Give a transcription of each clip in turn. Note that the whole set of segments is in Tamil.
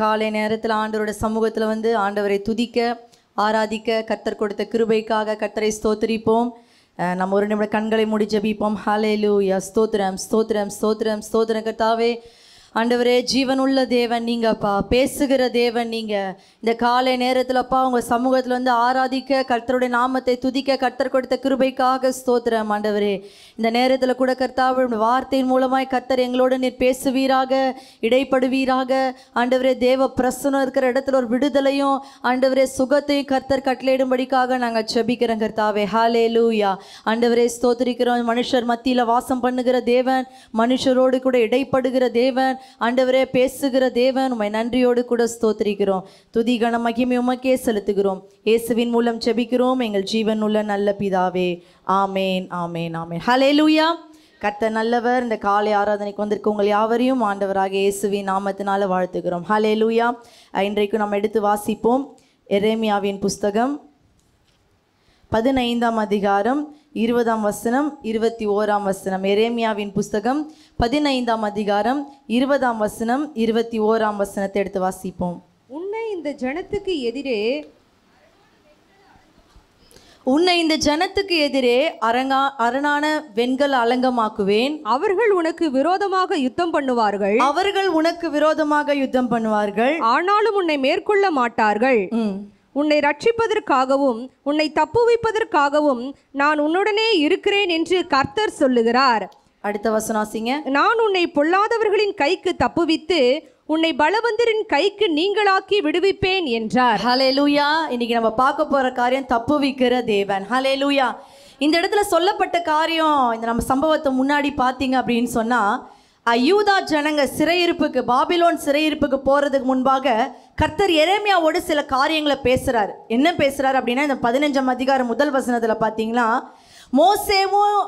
காலை நேரத்தில் ஆண்டவருடைய சமூகத்தில் வந்து ஆண்டவரை துதிக்க ஆராதிக்க கத்தர் கொடுத்த கிருபைக்காக கத்தரை ஸ்தோத்திரிப்போம் நம்ம ஒரு நிமிடம் கண்களை மூடி ஜபிப்போம் ஹலே லூயா ஸ்தோத்திரம் ஸ்தோத்திரம் ஸ்தோத்திரம் ஸ்தோத்திரம் கத்தாவே ஆண்டவரே ஜீவனுள்ள தேவன் நீங்கப்பா பேசுகிற தேவன் நீங்கள் இந்த காலை நேரத்தில்ப்பா உங்கள் சமூகத்தில் வந்து ஆராதிக்க கர்த்தருடைய நாமத்தை துதிக்க கர்த்தர் கொடுத்த கிருபைக்காக ஸ்தோத்திரம் ஆண்டவரே இந்த நேரத்தில் கூட கர்த்தாவோட வார்த்தையின் மூலமாய் கர்த்தர் எங்களோடு நீர் பேசுவீராக இடைப்படுவீராக ஆண்டவரே தேவ பிரசனம் இருக்கிற இடத்துல ஒரு விடுதலையும் ஆண்டவரே சுகத்தையும் கர்த்தர் கட்டளையிடும்படிக்காக நாங்கள் செபிக்கிறோம் கர்த்தாவே ஹாலே லூயா ஆண்டவரே ஸ்தோத்திரிக்கிறோம் மனுஷர் மத்தியில் வாசம் பண்ணுகிற தேவன் மனுஷரோடு கூட இடைப்படுகிற தேவன் ஆண்டவரே பேசுகிற தேவன் உண்மை நன்றியோடு கூட ஸ்தோத்திரிக்கிறோம் கண மகிமை உமக்கே செலுத்துகிறோம் இயேசுவின் மூலம் செபிக்கிறோம் எங்கள் ஜீவன் உள்ள நல்ல பிதாவே ஆமேன் ஆமேன் ஆமேன் ஹலே லூயா கத்த நல்லவர் இந்த காலை ஆராதனைக்கு வந்திருக்க உங்கள் யாவரையும் ஆண்டவராக இயேசுவின் நாமத்தினால வாழ்த்துகிறோம் ஹலே லூயா இன்றைக்கு நம்ம எடுத்து வாசிப்போம் எரேமியாவின் புஸ்தகம் பதினைந்தாம் அதிகாரம் இருபதாம் வசனம் இருபத்தி ஓராம் வசனம் எரேமியாவின் புஸ்தகம் பதினைந்தாம் அதிகாரம் இருபதாம் வசனம் இருபத்தி ஓராம் வசனத்தை எடுத்து வாசிப்போம் உன்னை இந்த ஜனத்துக்கு எதிரே உன்னை இந்த ஜனத்துக்கு எதிரே அரங்கா அரணான வெண்கள் அலங்கமாக்குவேன் அவர்கள் உனக்கு விரோதமாக யுத்தம் பண்ணுவார்கள் அவர்கள் உனக்கு விரோதமாக யுத்தம் பண்ணுவார்கள் ஆனாலும் உன்னை மேற்கொள்ள மாட்டார்கள் உன்னை ரட்சிப்பதற்காகவும் உன்னை தப்புவிப்பதற்காகவும் நான் உன்னுடனே இருக்கிறேன் என்று கர்த்தர் சொல்லுகிறார் அடுத்த வசனாசிங்க நான் உன்னை பொல்லாதவர்களின் கைக்கு தப்புவித்து உன்னை பலவந்தரின் கைக்கு நீங்களாக்கி விடுவிப்பேன் என்றார் ஹலே லூயா இன்னைக்கு நம்ம பார்க்க போற காரியம் தப்புவிக்கிற தேவன் ஹலே லூயா இந்த இடத்துல சொல்லப்பட்ட காரியம் இந்த நம்ம சம்பவத்தை முன்னாடி பார்த்தீங்க அப்படின்னு சொன்னால் அயூதா ஜனங்க சிறையிருப்புக்கு பாபிலோன் சிறையிருப்புக்கு போகிறதுக்கு முன்பாக கர்த்தர் எரேமியாவோடு சில காரியங்களை பேசுகிறார் என்ன பேசுகிறார் அப்படின்னா இந்த பதினஞ்சாம் அதிகாரம் முதல் வசனத்தில் பார்த்தீங்கன்னா மோசேவும்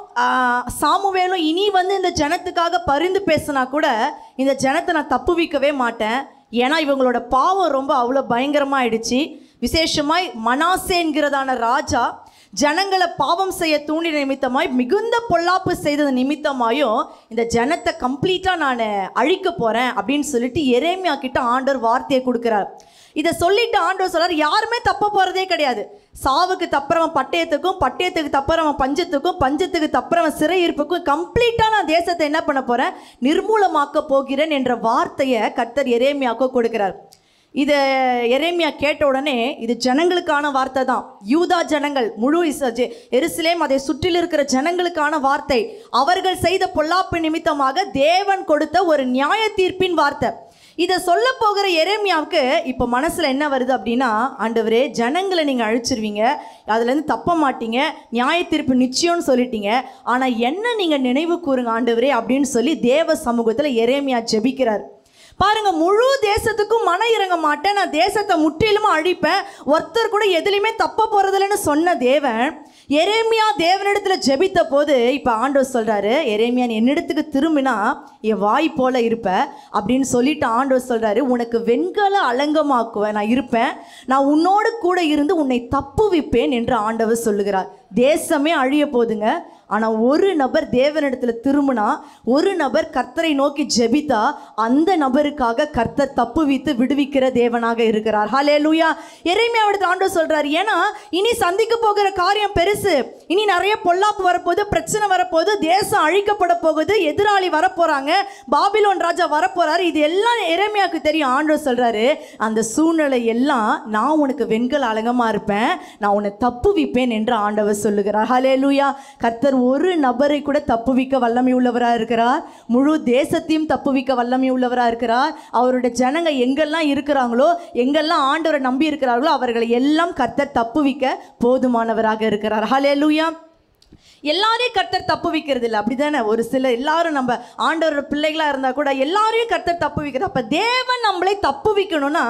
சாமுவேலும் இனி வந்து இந்த ஜனத்துக்காக பரிந்து பேசுனா கூட இந்த ஜனத்தை நான் தப்புவிக்கவே மாட்டேன் ஏன்னா இவங்களோட பாவம் ரொம்ப அவ்வளோ பயங்கரமாக ஆயிடுச்சு விசேஷமாய் மனாசேங்கிறதான ராஜா ஜனங்களை பாவம் செய்ய தூண்டி நிமித்தமாய் மிகுந்த பொல்லாப்பு செய்தது நிமித்தமாயும் இந்த ஜனத்தை கம்ப்ளீட்டாக நான் அழிக்க போகிறேன் அப்படின்னு சொல்லிட்டு எரேமியா கிட்ட ஆண்டோர் வார்த்தையை கொடுக்குறார் இதை சொல்லிட்டு ஆண்டவர் சொல்கிறார் யாருமே தப்ப போகிறதே கிடையாது சாவுக்கு தப்புறவன் பட்டயத்துக்கும் பட்டயத்துக்கு தப்புறவன் பஞ்சத்துக்கும் பஞ்சத்துக்கு தப்புறவன் சிறையிருப்புக்கும் கம்ப்ளீட்டாக நான் தேசத்தை என்ன பண்ண போகிறேன் நிர்மூலமாக்க போகிறேன் என்ற வார்த்தையை கர்த்தர் எரேமியாக்கோ கொடுக்குறார் இதை எரேமியா கேட்ட உடனே இது ஜனங்களுக்கான வார்த்தை தான் யூதா ஜனங்கள் முழு எருசலேம் அதை சுற்றில் இருக்கிற ஜனங்களுக்கான வார்த்தை அவர்கள் செய்த பொல்லாப்பு நிமித்தமாக தேவன் கொடுத்த ஒரு நியாய தீர்ப்பின் வார்த்தை இதை சொல்ல போகிற எரேமியாவுக்கு இப்போ மனசில் என்ன வருது அப்படின்னா ஆண்டவரே ஜனங்களை நீங்கள் அழிச்சிருவீங்க அதுலேருந்து தப்ப மாட்டீங்க நியாய தீர்ப்பு நிச்சயம்னு சொல்லிட்டீங்க ஆனால் என்ன நீங்கள் நினைவு கூறுங்க ஆண்டவரே அப்படின்னு சொல்லி தேவ சமூகத்தில் எரேமியா ஜெபிக்கிறார் பாருங்க முழு தேசத்துக்கும் மன இறங்க மாட்டேன் நான் தேசத்தை முற்றிலும் அழிப்பேன் ஒருத்தர் கூட எதுலையுமே தப்ப போறதில்லன்னு சொன்ன தேவன் எரேமியா தேவனிடத்துல ஜெபித்த போது இப்போ ஆண்டவர் சொல்கிறாரு எரேமியா என்னிடத்துக்கு திரும்பினா என் வாய் போல இருப்ப அப்படின்னு சொல்லிட்டு ஆண்டவர் சொல்கிறாரு உனக்கு வெண்கல அலங்கமாக்குவேன் நான் இருப்பேன் நான் உன்னோடு கூட இருந்து உன்னை தப்புவிப்பேன் என்று ஆண்டவர் சொல்லுகிறார் தேசமே அழிய போதுங்க ஆனால் ஒரு நபர் தேவனிடத்தில் திரும்பினா ஒரு நபர் கர்த்தரை நோக்கி ஜெபித்தா அந்த நபருக்காக கர்த்தர் தப்பு வைத்து விடுவிக்கிற தேவனாக இருக்கிறார் ஹலே லூயா எறைமையாவிடத்தில் ஆண்டு சொல்கிறார் ஏன்னா இனி சந்திக்க போகிற காரியம் பெருசு இனி நிறைய பொல்லாப்பு வரப்போகுது பிரச்சனை வரப்போகுது தேசம் அழிக்கப்பட போகுது எதிராளி வரப்போகிறாங்க பாபிலோன் ராஜா வரப்போகிறாரு இது எல்லாம் இறைமையாவுக்கு தெரியும் ஆண்டு சொல்கிறாரு அந்த சூழ்நிலை எல்லாம் நான் உனக்கு வெண்கல் அலங்கமாக இருப்பேன் நான் உன்னை தப்பு வைப்பேன் என்று ஆண்டவர் சொல்லுகிறார் ஹலே லூயா கர்த்தர் ஒரு நபரை கூட தப்புவிக்க வல்லமை உள்ளவராக இருக்கிறார் முழு தேசத்தையும் தப்புவிக்க வல்லமை உள்ளவராக இருக்கிறார் அவருடைய ஜனங்கள் எங்கெல்லாம் இருக்கிறாங்களோ எங்கெல்லாம் ஆண்டவரை நம்பி இருக்கிறார்களோ அவர்களை எல்லாம் கர்த்தர் தப்புவிக்க போதுமானவராக இருக்கிறார் ஹலே லூயா எல்லாரையும் கர்த்தர் தப்பு வைக்கிறது இல்லை அப்படி தானே ஒரு சில எல்லாரும் நம்ம ஆண்டவர் பிள்ளைகளாக இருந்தால் கூட எல்லாரையும் கர்த்தர் தப்பு வைக்கிறது அப்போ தேவன் நம்மளை தப்பு வைக்கணும்னா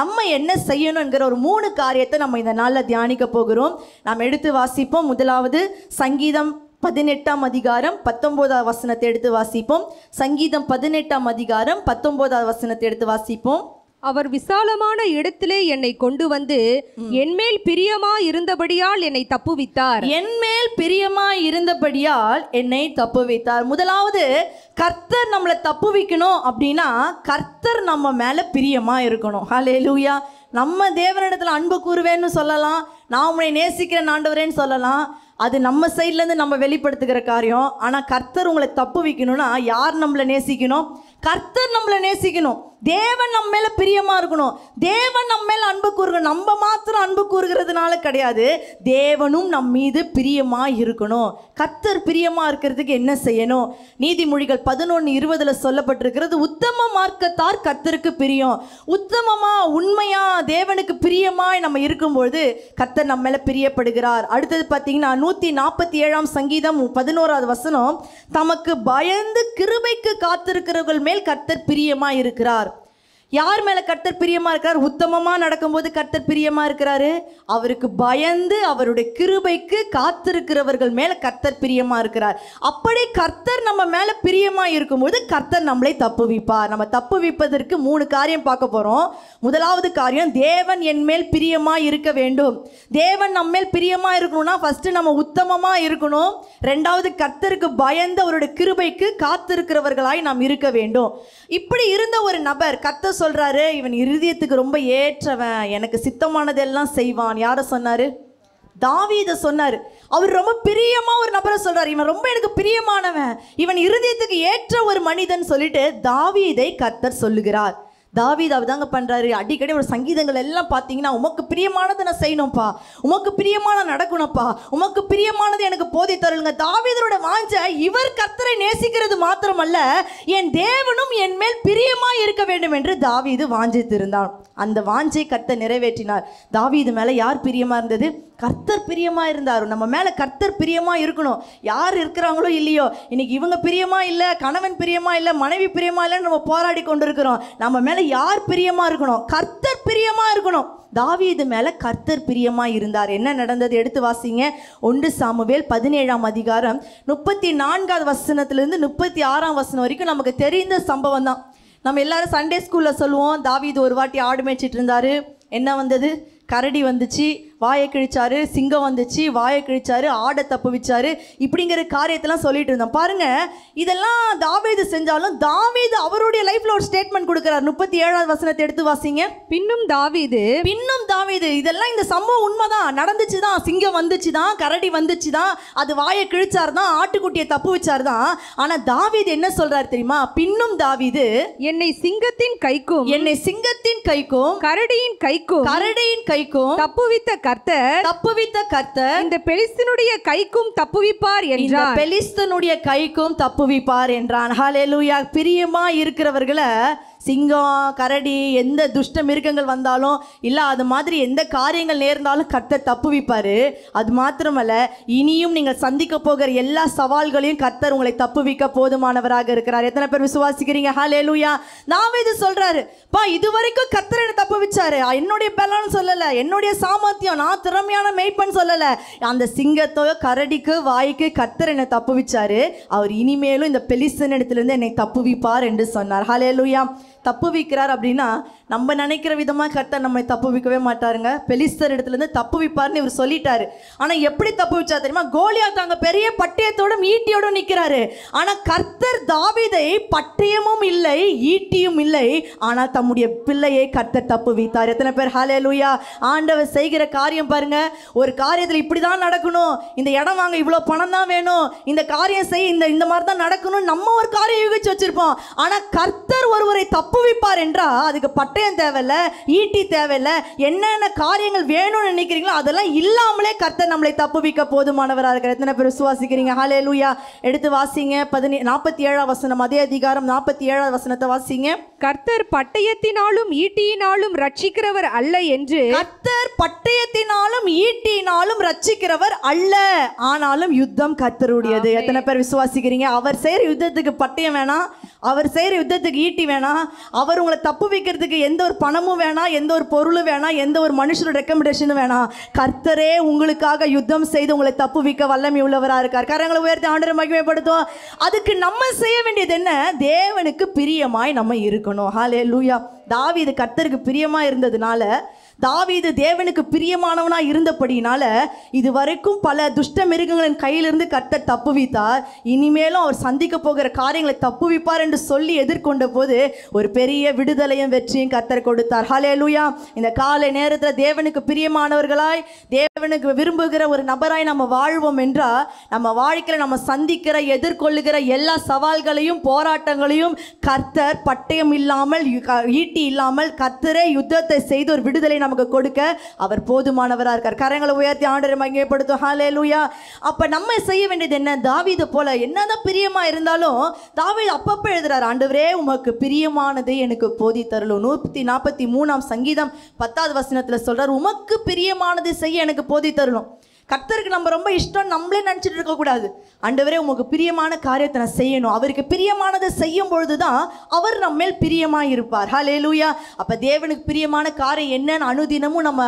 நம்ம என்ன செய்யணுங்கிற ஒரு மூணு காரியத்தை நம்ம இந்த நாளில் தியானிக்க போகிறோம் நாம் எடுத்து வாசிப்போம் முதலாவது சங்கீதம் பதினெட்டாம் அதிகாரம் பத்தொன்பதாவது வசனத்தை எடுத்து வாசிப்போம் சங்கீதம் பதினெட்டாம் அதிகாரம் பத்தொன்பதாவது வசனத்தை எடுத்து வாசிப்போம் அவர் விசாலமான இடத்திலே என்னை கொண்டு வந்து என்மேல் பிரியமா இருந்தபடியால் என்னை தப்புவித்தார் என்மேல் பிரியமா இருந்தபடியால் என்னை தப்புவித்தார் முதலாவது கர்த்தர் நம்மளை தப்புவிக்கணும் அப்படின்னா கர்த்தர் நம்ம மேல பிரியமா இருக்கணும் ஹலே லூயா நம்ம தேவனிடத்துல அன்பு கூறுவேன்னு சொல்லலாம் நான் உன்னை நேசிக்கிறேன் ஆண்டவரேன்னு சொல்லலாம் அது நம்ம சைட்லேருந்து நம்ம வெளிப்படுத்துகிற காரியம் ஆனால் கர்த்தர் உங்களை தப்பு வைக்கணும்னா யார் நம்மளை நேசிக்கணும் கர்த்தர் நம்மளை நேசிக்கணும் தேவன் நம்ம மேலே பிரியமாக இருக்கணும் தேவன் நம்ம மேலே அன்பு கூறுகணும் நம்ம மாத்திரம் அன்பு கூறுகிறதுனால கிடையாது தேவனும் நம் மீது பிரியமாக இருக்கணும் கத்தர் பிரியமாக இருக்கிறதுக்கு என்ன செய்யணும் நீதிமொழிகள் பதினொன்று இருபதில் சொல்லப்பட்டிருக்கிறது உத்தம மார்க்கத்தார் கத்தருக்கு பிரியம் உத்தமமாக உண்மையாக தேவனுக்கு பிரியமாக நம்ம இருக்கும்பொழுது கத்தர் நம்ம மேலே பிரியப்படுகிறார் அடுத்தது பார்த்தீங்கன்னா நூற்றி நாற்பத்தி ஏழாம் சங்கீதம் பதினோராவது வசனம் தமக்கு பயந்து கிருபைக்கு காத்திருக்கிறவர்கள் மேல் கத்தர் பிரியமாக இருக்கிறார் யார் மேலே கர்த்தர் பிரியமாக இருக்கிறார் உத்தமமாக நடக்கும்போது கர்த்தர் பிரியமாக இருக்கிறாரு அவருக்கு பயந்து அவருடைய கிருபைக்கு காத்திருக்கிறவர்கள் மேலே கர்த்தர் பிரியமாக இருக்கிறார் அப்படி கர்த்தர் நம்ம மேலே பிரியமாக இருக்கும்போது கர்த்தர் நம்மளை தப்பு வைப்பார் நம்ம தப்பு வைப்பதற்கு மூணு காரியம் பார்க்க போகிறோம் முதலாவது காரியம் தேவன் என் மேல் பிரியமாக இருக்க வேண்டும் தேவன் நம்ம மேல் பிரியமாக இருக்கணும்னா ஃபஸ்ட்டு நம்ம உத்தமமாக இருக்கணும் ரெண்டாவது கர்த்தருக்கு பயந்து அவருடைய கிருபைக்கு காத்திருக்கிறவர்களாய் நாம் இருக்க வேண்டும் இப்படி இருந்த ஒரு நபர் கர்த்தர் சொல்கிறாரு இவன் இருதயத்துக்கு ரொம்ப ஏற்றவன் எனக்கு சித்தமானதெல்லாம் செய்வான் யாரை சொன்னார் தாவீத சொன்னார் அவர் ரொம்ப பிரியமாக ஒரு நபரை சொல்கிறார் இவன் ரொம்ப எனக்கு பிரியமானவன் இவன் இருதயத்துக்கு ஏற்ற ஒரு மனிதன் சொல்லிட்டு தாவீதை கத்தர் சொல்லுகிறார் தாவீது தாங்க பண்ணுறாரு அடிக்கடி ஒரு சங்கீதங்கள் எல்லாம் பார்த்தீங்கன்னா உமக்கு பிரியமானதை நான் செய்யணும்ப்பா உமக்கு பிரியமான நடக்கணும்ப்பா உமக்கு பிரியமானது எனக்கு போதை தருளுங்க தாவிதரோட வாஞ்ச இவர் கர்த்தரை நேசிக்கிறது மாத்திரமல்ல என் தேவனும் என் மேல் பிரியமாக இருக்க வேண்டும் என்று தாவிது வாஞ்சித்திருந்தான் அந்த வாஞ்சை கத்தை நிறைவேற்றினார் தாவிது மேலே யார் பிரியமாக இருந்தது கர்த்தர் பிரியமாக இருந்தார் நம்ம மேலே கர்த்தர் பிரியமாக இருக்கணும் யார் இருக்கிறாங்களோ இல்லையோ இன்னைக்கு இவங்க பிரியமா இல்லை கணவன் பிரியமா இல்லை மனைவி பிரியமா இல்லைன்னு நம்ம போராடி கொண்டு இருக்கிறோம் நம்ம மேலே யார் பிரியமாக இருக்கணும் கர்த்தர் பிரியமாக இருக்கணும் இது மேலே கர்த்தர் பிரியமாக இருந்தார் என்ன நடந்தது எடுத்து வாசிங்க ஒன்று சாமுவேல் பதினேழாம் அதிகாரம் முப்பத்தி நான்காவது வசனத்துலேருந்து முப்பத்தி ஆறாம் வசனம் வரைக்கும் நமக்கு தெரிந்த சம்பவம் தான் நம்ம எல்லாரும் சண்டே ஸ்கூலில் சொல்லுவோம் இது ஒரு வாட்டி ஆடு மேய்ச்சிட்டு இருந்தார் என்ன வந்தது கரடி வந்துச்சு வாயை கிழிச்சாரு சிங்கம் வந்துச்சு வாயை கிழிச்சாரு ஆடை தப்பு வச்சாரு இப்படிங்கிற காரியத்தெல்லாம் சொல்லிட்டு இருந்தோம் பாருங்க இதெல்லாம் தாவீது செஞ்சாலும் தாவீது அவருடைய லைஃப்ல ஒரு ஸ்டேட்மெண்ட் கொடுக்கிறார் முப்பத்தி ஏழாவது வசனத்தை எடுத்து வாசிங்க பின்னும் தாவீது பின்னும் தாவீது இதெல்லாம் இந்த சம்பவம் உண்மைதான் நடந்துச்சு தான் சிங்கம் வந்துச்சு தான் கரடி வந்துச்சு தான் அது வாயை கிழிச்சார் தான் ஆட்டுக்குட்டியை தப்பு வச்சாரு தான் ஆனா தாவீது என்ன சொல்றாரு தெரியுமா பின்னும் தாவீது என்னை சிங்கத்தின் கைக்கும் என்னை சிங்கத்தின் கைக்கும் கரடியின் கைக்கும் கரடியின் கைக்கும் தப்புவித்த கர்த்தர் தப்புவித்த கர்த்தர் இந்த பெலிஸ்தனுடைய கைக்கும் தப்புவிப்பார் என்றார் பெலிஸ்தனுடைய கைக்கும் தப்புவிப்பார் என்றான் ஹாலேலூயா பிரியமா இருக்கிறவர்களை சிங்கம் கரடி எந்த துஷ்ட மிருகங்கள் வந்தாலும் இல்லை அது மாதிரி எந்த காரியங்கள் நேர்ந்தாலும் கர்த்த தப்புவிப்பார் அது மாத்திரமல்ல இனியும் நீங்கள் சந்திக்க போகிற எல்லா சவால்களையும் கர்த்தர் உங்களை தப்புவிக்க போதுமானவராக இருக்கிறார் எத்தனை பேர் விசுவாசிக்கிறீங்க ஹலே லூயா நான் இது சொல்கிறாரு பா இது வரைக்கும் கர்த்தர் என்னை வச்சாரு என்னுடைய பலன்னு சொல்லலை என்னுடைய சாமர்த்தியம் நான் திறமையான மெய்ப்பன் சொல்லலை அந்த சிங்கத்தோ கரடிக்கு வாய்க்கு கர்த்தர் என்னை வச்சாரு அவர் இனிமேலும் இந்த பெலிசன் இடத்துலேருந்து என்னை தப்புவிப்பார் என்று சொன்னார் ஹலே லூயா தப்பு வைக்கிறார் அப்படின்னா நம்ம நினைக்கிற விதமாக கர்த்தர் நம்ம தப்பு வைக்கவே மாட்டாருங்க பெலிஸ்தர் இடத்துலேருந்து தப்பு வைப்பார்னு இவர் சொல்லிட்டாரு ஆனால் எப்படி தப்பு வச்சா தெரியுமா கோலியா தாங்க பெரிய பட்டயத்தோடும் ஈட்டியோடும் நிற்கிறாரு ஆனால் கர்த்தர் தாவிதை பட்டயமும் இல்லை ஈட்டியும் இல்லை ஆனால் தம்முடைய பிள்ளையை கர்த்தர் தப்பு வைத்தார் எத்தனை பேர் ஹலே லூயா ஆண்டவர் செய்கிற காரியம் பாருங்க ஒரு காரியத்தில் இப்படி தான் நடக்கணும் இந்த இடம் வாங்க இவ்வளோ பணம் தான் வேணும் இந்த காரியம் செய் இந்த இந்த மாதிரி தான் நடக்கணும் நம்ம ஒரு காரியம் யூகிச்சு வச்சிருப்போம் ஆனால் கர்த்தர் ஒருவரை தப்பு தப்புவிப்பார் என்றால் அதுக்கு பட்டயம் தேவையில்லை ஈட்டி தேவையில்லை என்னென்ன காரியங்கள் வேணும்னு நினைக்கிறீங்களோ அதெல்லாம் இல்லாமலே கர்த்தர் நம்மளை தப்புவிக்க போதுமானவராக இருக்கிற எத்தனை பேர் விசுவாசிக்கிறீங்க ஹலே லூயா எடுத்து வாசிங்க பதினே நாற்பத்தி ஏழாம் வசனம் அதே அதிகாரம் நாற்பத்தி ஏழாவது வசனத்தை வாசிங்க கர்த்தர் பட்டயத்தினாலும் ஈட்டியினாலும் ரட்சிக்கிறவர் அல்ல என்று கர்த்தர் பட்டயத்தினாலும் ஈட்டினாலும் ரட்சிக்கிறவர் அல்ல ஆனாலும் யுத்தம் கர்த்தருடையது எத்தனை பேர் விசுவாசிக்கிறீங்க அவர் செய்கிற யுத்தத்துக்கு பட்டயம் வேணாம் அவர் செய்கிற யுத்தத்துக்கு ஈட்டி வேணாம் அவர் உங்களை தப்பு வைக்கிறதுக்கு எந்த ஒரு பணமும் வேணாம் எந்த ஒரு பொருளும் வேணாம் எந்த ஒரு மனுஷனோட ரெக்கமெண்டேஷனும் வேணாம் கர்த்தரே உங்களுக்காக யுத்தம் செய்து உங்களை தப்பு வைக்க வல்லமை உள்ளவராக இருக்கார் கரங்களை உயர்த்தி ஆண்டரை மகிமைப்படுத்தும் அதுக்கு நம்ம செய்ய வேண்டியது என்ன தேவனுக்கு பிரியமாய் நம்ம இருக்கணும் ஹாலே லூயா தாவி இது கர்த்தருக்கு பிரியமாக இருந்ததுனால தாவீது தேவனுக்கு பிரியமானவனா இருந்தபடினால இது வரைக்கும் பல துஷ்ட மிருகங்களின் கையிலிருந்து கர்த்தர் தப்புவித்தார் இனிமேலும் அவர் சந்திக்க போகிற காரியங்களை தப்புவிப்பார் என்று சொல்லி எதிர்கொண்ட போது ஒரு பெரிய விடுதலையும் வெற்றியும் கர்த்தர் கொடுத்தார் ஹலே லூயா இந்த காலை நேரத்தில் தேவனுக்கு பிரியமானவர்களாய் தேவனுக்கு விரும்புகிற ஒரு நபராய் நம்ம வாழ்வோம் என்றால் நம்ம வாழ்க்கையில் நம்ம சந்திக்கிற எதிர்கொள்ளுகிற எல்லா சவால்களையும் போராட்டங்களையும் கர்த்தர் பட்டயம் இல்லாமல் ஈட்டி இல்லாமல் கர்த்தரே யுத்தத்தை செய்து ஒரு விடுதலை நமக்கு கொடுக்க அவர் போதுமானவராக இருக்கார் கரங்களை உயர்த்தி ஆண்டரை மகிமைப்படுத்தும் ஹாலே லூயா அப்போ நம்ம செய்ய வேண்டியது என்ன தாவிது போல என்னதான் பிரியமாக இருந்தாலும் தாவி அப்பப்போ எழுதுறாரு ஆண்டவரே உமக்கு பிரியமானதை எனக்கு போதி தரலும் நூற்றி நாற்பத்தி மூணாம் சங்கீதம் பத்தாவது வசனத்தில் சொல்கிறார் உமக்கு பிரியமானது செய்ய எனக்கு போதி தரணும் கர்த்தருக்கு நம்ம ரொம்ப இஷ்டம் நம்மளே நினச்சிட்டு இருக்கக்கூடாது அண்டவரே உங்களுக்கு பிரியமான காரியத்தை நான் செய்யணும் அவருக்கு பிரியமானதை செய்யும் பொழுது தான் அவர் நம்ம மேல் பிரியமாக இருப்பார் ஹலே லூயா அப்போ தேவனுக்கு பிரியமான காரியம் என்னன்னு அனுதினமும் நம்ம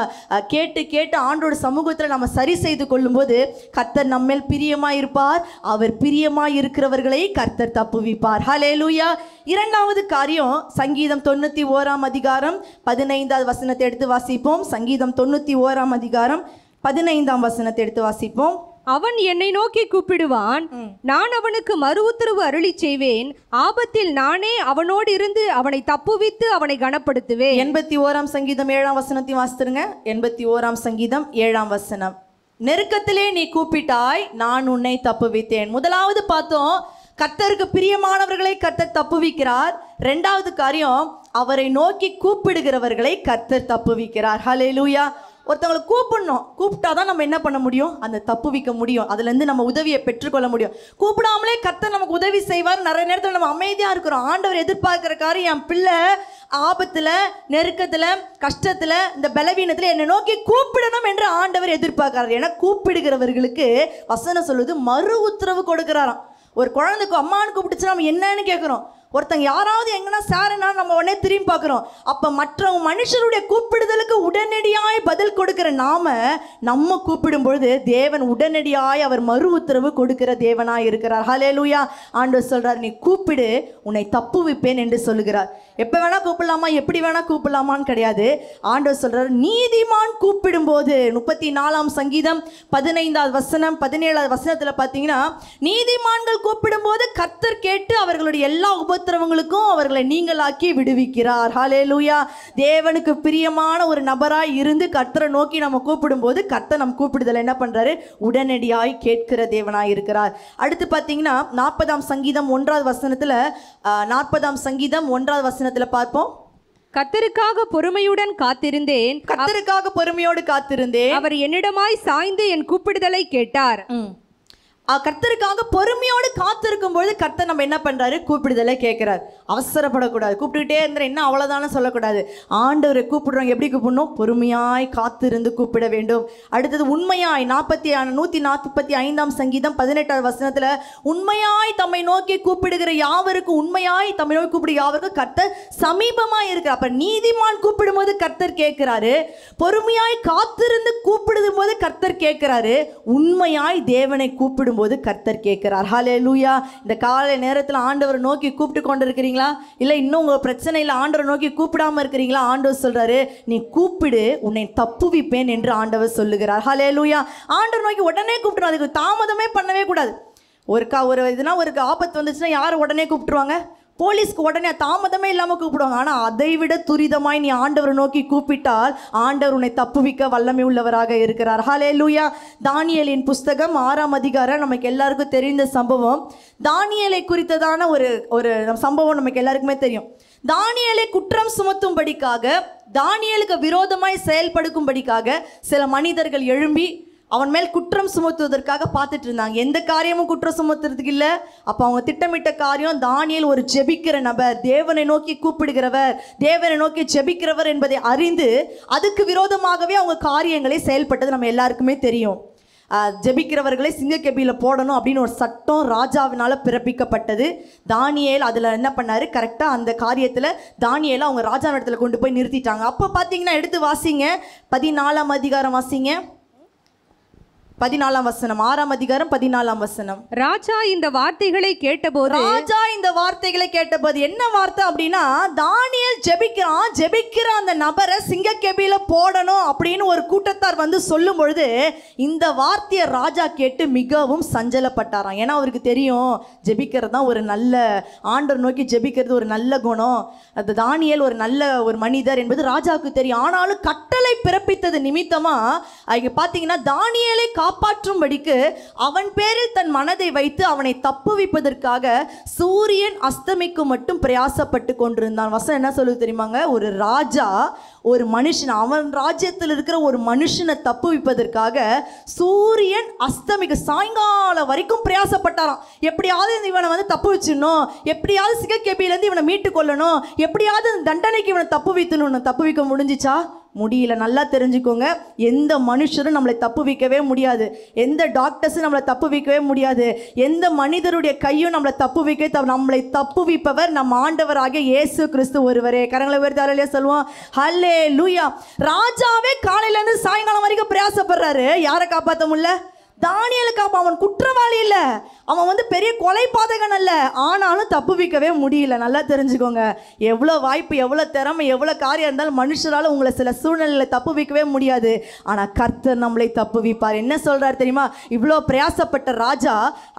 கேட்டு கேட்டு ஆண்டோட சமூகத்தில் நம்ம சரி செய்து கொள்ளும்போது கர்த்தர் நம்ம மேல் பிரியமாக இருப்பார் அவர் பிரியமாக இருக்கிறவர்களை கர்த்தர் தப்புவிப்பார் ஹலே லூயா இரண்டாவது காரியம் சங்கீதம் தொண்ணூற்றி ஓராம் அதிகாரம் பதினைந்தாவது வசனத்தை எடுத்து வாசிப்போம் சங்கீதம் தொண்ணூற்றி ஓராம் அதிகாரம் பதினைந்தாம் வசனத்தை எடுத்து வாசிப்போம் அவன் என்னை நோக்கி கூப்பிடுவான் நான் அவனுக்கு மறு உத்தரவு அருளி செய்வேன் ஆபத்தில் நானே அவனோடு இருந்து அவனை தப்புவித்து அவனை கனப்படுத்துவேன் எண்பத்தி ஓராம் சங்கீதம் ஏழாம் வசனத்தையும் வாசித்துருங்க எண்பத்தி ஓராம் சங்கீதம் ஏழாம் வசனம் நெருக்கத்திலே நீ கூப்பிட்டாய் நான் உன்னை தப்புவித்தேன் முதலாவது பார்த்தோம் கத்தருக்கு பிரியமானவர்களை கர்த்தர் தப்புவிக்கிறார் ரெண்டாவது காரியம் அவரை நோக்கி கூப்பிடுகிறவர்களை கர்த்தர் தப்புவிக்கிறார் ஹலே லூயா ஒருத்தவங்களை கூப்பிடணும் கூப்பிட்டா தான் நம்ம என்ன பண்ண முடியும் அந்த தப்பு வைக்க முடியும் அதுலேருந்து நம்ம உதவியை பெற்றுக்கொள்ள முடியும் கூப்பிடாமலே கத்த நமக்கு உதவி செய்வார் நிறைய நேரத்தில் நம்ம அமைதியாக இருக்கிறோம் ஆண்டவர் எதிர்பார்க்குறக்காரு என் பிள்ளை ஆபத்தில் நெருக்கத்தில் கஷ்டத்தில் இந்த பலவீனத்தில் என்னை நோக்கி கூப்பிடணும் என்று ஆண்டவர் எதிர்பார்க்கிறார் ஏன்னா கூப்பிடுகிறவர்களுக்கு வசனம் சொல்வது மறு உத்தரவு கொடுக்குறாராம் ஒரு குழந்தைக்கு அம்மானு கூப்பிட்டுச்சு நம்ம என்னன்னு கேட்குறோம் ஒருத்தங்க யாராவது எங்கன்னா சாருன்னா நம்ம உடனே திரும்பி பார்க்குறோம் அப்போ மற்ற மனுஷருடைய கூப்பிடுதலுக்கு உடனடியாக பதில் கொடுக்கிற நாம நம்ம கூப்பிடும்பொழுது தேவன் உடனடியாக அவர் மறு உத்தரவு கொடுக்கிற தேவனாக இருக்கிறார் ஹலே லூயா ஆண்டு சொல்கிறார் நீ கூப்பிடு உன்னை தப்புவிப்பேன் என்று சொல்லுகிறார் எப்போ வேணால் கூப்பிடலாமா எப்படி வேணால் கூப்பிடலாமான்னு கிடையாது ஆண்டவர் சொல்கிறார் நீதிமான் கூப்பிடும்போது முப்பத்தி நாலாம் சங்கீதம் பதினைந்தாவது வசனம் பதினேழாவது வசனத்தில் பார்த்தீங்கன்னா நீதிமான்கள் கூப்பிடும்போது கர்த்தர் கேட்டு அவர்களுடைய எல்லா உபத் உத்தரவுங்களுக்கும் அவர்களை நீங்களாக்கி விடுவிக்கிறார் ஹலே லூயா தேவனுக்கு பிரியமான ஒரு நபராய் இருந்து கர்த்தரை நோக்கி நம்ம கூப்பிடும் போது கர்த்தர் நம்ம கூப்பிடுதல் என்ன பண்றாரு உடனடியாய் கேட்கிற தேவனாய் இருக்கிறார் அடுத்து பார்த்தீங்கன்னா நாற்பதாம் சங்கீதம் ஒன்றாவது வசனத்தில் நாற்பதாம் சங்கீதம் ஒன்றாவது வசனத்தில் பார்ப்போம் கத்தருக்காக பொறுமையுடன் காத்திருந்தேன் கத்தருக்காக பொறுமையோடு காத்திருந்தேன் அவர் என்னிடமாய் சாய்ந்து என் கூப்பிடுதலை கேட்டார் கர்த்தருக்காக பொறுமையோடு காத்திருக்கும் பொழுது கர்த்தர் நம்ம என்ன பண்ணுறாரு கூப்பிடுதலை கேட்குறாரு அவசரப்படக்கூடாது கூப்பிட்டுக்கிட்டே இருந்தால் என்ன அவ்வளோதானே சொல்லக்கூடாது ஆண்டவரை கூப்பிடுறவங்க எப்படி கூப்பிடணும் பொறுமையாய் காத்திருந்து கூப்பிட வேண்டும் அடுத்தது உண்மையாய் நாற்பத்தி நூற்றி நாற்பத்தி ஐந்தாம் சங்கீதம் பதினெட்டாவது வசனத்தில் உண்மையாய் தம்மை நோக்கி கூப்பிடுகிற யாவருக்கும் உண்மையாய் தம்மை நோக்கி கூப்பிடுற யாவருக்கும் கர்த்தர் சமீபமாக இருக்கிறார் அப்போ நீதிமான் கூப்பிடும்போது கர்த்தர் கேட்குறாரு பொறுமையாய் காத்திருந்து கூப்பிடுது போது கர்த்தர் கேட்குறாரு உண்மையாய் தேவனை கூப்பிடும் கூப்பிடும்போது கர்த்தர் கேட்குறார் ஹாலே லூயா இந்த காலை நேரத்தில் ஆண்டவர் நோக்கி கூப்பிட்டு கொண்டு இருக்கிறீங்களா இல்லை இன்னும் உங்கள் பிரச்சனையில் ஆண்டவர் நோக்கி கூப்பிடாமல் இருக்கிறீங்களா ஆண்டவர் சொல்கிறாரு நீ கூப்பிடு உன்னை தப்புவிப்பேன் என்று ஆண்டவர் சொல்லுகிறார் ஹாலே லூயா ஆண்டவர் நோக்கி உடனே கூப்பிடணும் அதுக்கு தாமதமே பண்ணவே கூடாது ஒருக்கா ஒரு இதுனா ஒரு ஆபத்து வந்துச்சுன்னா யார் உடனே கூப்பிட்டுருவாங்க போலீஸ்க்கு உடனே தாமதமே இல்லாமல் கூப்பிடுவாங்க ஆனால் அதை விட துரிதமாய் நீ ஆண்டவரை நோக்கி கூப்பிட்டால் ஆண்டவர் உன்னை தப்புவிக்க வல்லமை உள்ளவராக இருக்கிறார் ஹலே லூயா தானியலின் புஸ்தகம் ஆறாம் அதிகாரம் நமக்கு எல்லாருக்கும் தெரிந்த சம்பவம் தானியலை குறித்ததான ஒரு ஒரு சம்பவம் நமக்கு எல்லாருக்குமே தெரியும் தானியலை குற்றம் சுமத்தும்படிக்காக தானியலுக்கு விரோதமாய் செயல்படுக்கும்படிக்காக சில மனிதர்கள் எழும்பி அவன் மேல் குற்றம் சுமத்துவதற்காக பார்த்துட்டு இருந்தாங்க எந்த காரியமும் குற்றம் சுமத்துறதுக்கு இல்லை அப்போ அவங்க திட்டமிட்ட காரியம் தானியல் ஒரு ஜெபிக்கிற நபர் தேவனை நோக்கி கூப்பிடுகிறவர் தேவனை நோக்கி ஜெபிக்கிறவர் என்பதை அறிந்து அதுக்கு விரோதமாகவே அவங்க காரியங்களை செயல்பட்டது நம்ம எல்லாருக்குமே தெரியும் ஜெபிக்கிறவர்களை சிங்கக்கெபியில் போடணும் அப்படின்னு ஒரு சட்டம் ராஜாவினால் பிறப்பிக்கப்பட்டது தானியல் அதில் என்ன பண்ணார் கரெக்டாக அந்த காரியத்தில் தானியலை அவங்க ராஜாவின் இடத்துல கொண்டு போய் நிறுத்திட்டாங்க அப்போ பார்த்தீங்கன்னா எடுத்து வாசிங்க பதினாலாம் அதிகாரம் வாசிங்க பதினாலாம் வசனம் ஆறாம் அதிகாரம் பதினாலாம் வசனம் ராஜா இந்த வார்த்தைகளை கேட்டபோது ராஜா இந்த வார்த்தைகளை கேட்டபோது என்ன வார்த்தை அப்படின்னா தானியல் ஜெபிக்கிறான் ஜெபிக்கிற அந்த நபரை சிங்கக்கெபியில போடணும் அப்படின்னு ஒரு கூட்டத்தார் வந்து சொல்லும் பொழுது இந்த வார்த்தையை ராஜா கேட்டு மிகவும் சஞ்சலப்பட்டாராம் ஏன்னா அவருக்கு தெரியும் ஜெபிக்கிறது தான் ஒரு நல்ல ஆண்டர் நோக்கி ஜெபிக்கிறது ஒரு நல்ல குணம் அந்த தானியல் ஒரு நல்ல ஒரு மனிதர் என்பது ராஜாவுக்கு தெரியும் ஆனாலும் கட்டளை பிறப்பித்தது நிமித்தமா பார்த்தீங்கன்னா பாத்தீங்கன்னா தானியலை காப்பாற்றும்படிக்கு அவன் பேரில் தன் மனதை வைத்து அவனை தப்புவிப்பதற்காக சூரியன் அஸ்தமிக்கு மட்டும் பிரயாசப்பட்டு கொண்டிருந்தான் வசனம் என்ன சொல்லுது தெரியுமாங்க ஒரு ராஜா ஒரு மனுஷன் அவன் ராஜ்யத்தில் இருக்கிற ஒரு மனுஷனை தப்புவிப்பதற்காக சூரியன் அஸ்தமிக்கு சாயங்காலம் வரைக்கும் பிரயாசப்பட்டாராம் எப்படியாவது இவனை வந்து தப்பு வச்சிடணும் எப்படியாவது சிகக்கேபியிலேருந்து இவனை மீட்டு கொள்ளணும் எப்படியாவது தண்டனைக்கு இவனை தப்பு வைத்தணும் தப்பு வைக்க முடிஞ்சிச்சா முடியல நல்லா தெரிஞ்சுக்கோங்க எந்த மனுஷரும் நம்மளை தப்பு வைக்கவே முடியாது எந்த டாக்டர்ஸும் நம்மளை தப்பு வைக்கவே முடியாது எந்த மனிதருடைய கையும் நம்மளை தப்பு வைக்க நம்மளை தப்பு வைப்பவர் நம் ஆண்டவராக இயேசு கிறிஸ்து ஒருவரே கரங்களை உயர்த்தாலே சொல்லுவோம் ஹல்லே லூயா ராஜாவே காலையிலேருந்து சாயங்காலம் வரைக்கும் பிரயாசப்படுறாரு யாரை காப்பாற்ற முடியல தானியலுக்கு அப்போ அவன் குற்றவாளி இல்லை அவன் வந்து பெரிய கொலை பாதகன் அல்ல ஆனாலும் தப்புவிக்கவே முடியல நல்லா தெரிஞ்சுக்கோங்க எவ்வளோ வாய்ப்பு எவ்வளோ திறமை எவ்வளோ காரியம் இருந்தாலும் மனுஷரால் உங்களை சில சூழ்நிலையில் தப்புவிக்கவே முடியாது ஆனால் கர்த்தர் நம்மளை தப்புவிப்பார் என்ன சொல்கிறார் தெரியுமா இவ்வளோ பிரயாசப்பட்ட ராஜா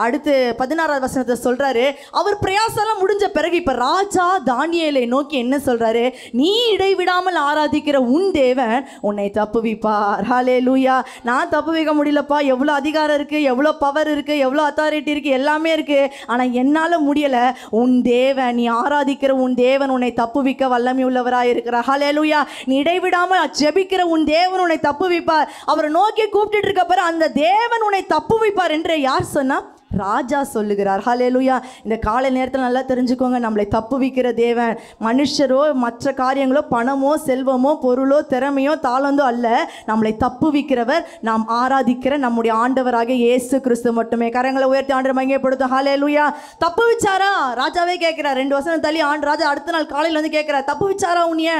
அடுத்து பதினாறாவது வசனத்தை சொல்கிறாரு அவர் பிரயாசம்லாம் முடிஞ்ச பிறகு இப்போ ராஜா தானியலை நோக்கி என்ன சொல்கிறாரு நீ இடைவிடாமல் ஆராதிக்கிற உன் தேவன் உன்னை தப்புவிப்பார் ஹாலே லூயா நான் தப்புவிக்க முடியலப்பா எவ்வளோ அதிகாரம் இருக்குது எவ்வளோ பவர் இருக்குது எவ்வளோ அத்தாரிட்டி இருக்குது எல்லாமே இருக்குது ஆனால் என்னால் முடியலை உன் தேவன் நீ ஆராதிக்கிற உன் தேவன் உன்னை தப்புவிக்க வல்லமை உள்ளவராக இருக்கிற ஹலேலுயா நீ இடைவிடாமல் ஜெபிக்கிற உன் தேவன் உன்னை தப்புவிப்பார் அவரை நோக்கி கூப்பிட்டுட்டு இருக்கப்பற அந்த தேவன் உன்னை தப்புவிப்பார் என்று யார் சொன்னால் ராஜா சொல்லுகிறார் ஹலேலுயா இந்த காலை நேரத்தில் நல்லா தெரிஞ்சுக்கோங்க நம்மளை தப்பு விற்கிற தேவன் மனுஷரோ மற்ற காரியங்களோ பணமோ செல்வமோ பொருளோ திறமையோ தாளந்தோ அல்ல நம்மளை தப்பு தப்புவிக்கிறவர் நாம் ஆராதிக்கிற நம்முடைய ஆண்டவராக இயேசு கிறிஸ்து மட்டுமே கரங்களை உயர்த்தி ஆண்டு மையப்படுத்தும் ஹலேலுயா தப்பு விச்சாரா ராஜாவே கேட்குறா ரெண்டு வருஷம் தள்ளி ஆண்டு ராஜா அடுத்த நாள் காலையில் வந்து கேட்குறா தப்பு விச்சாரா உன்னிய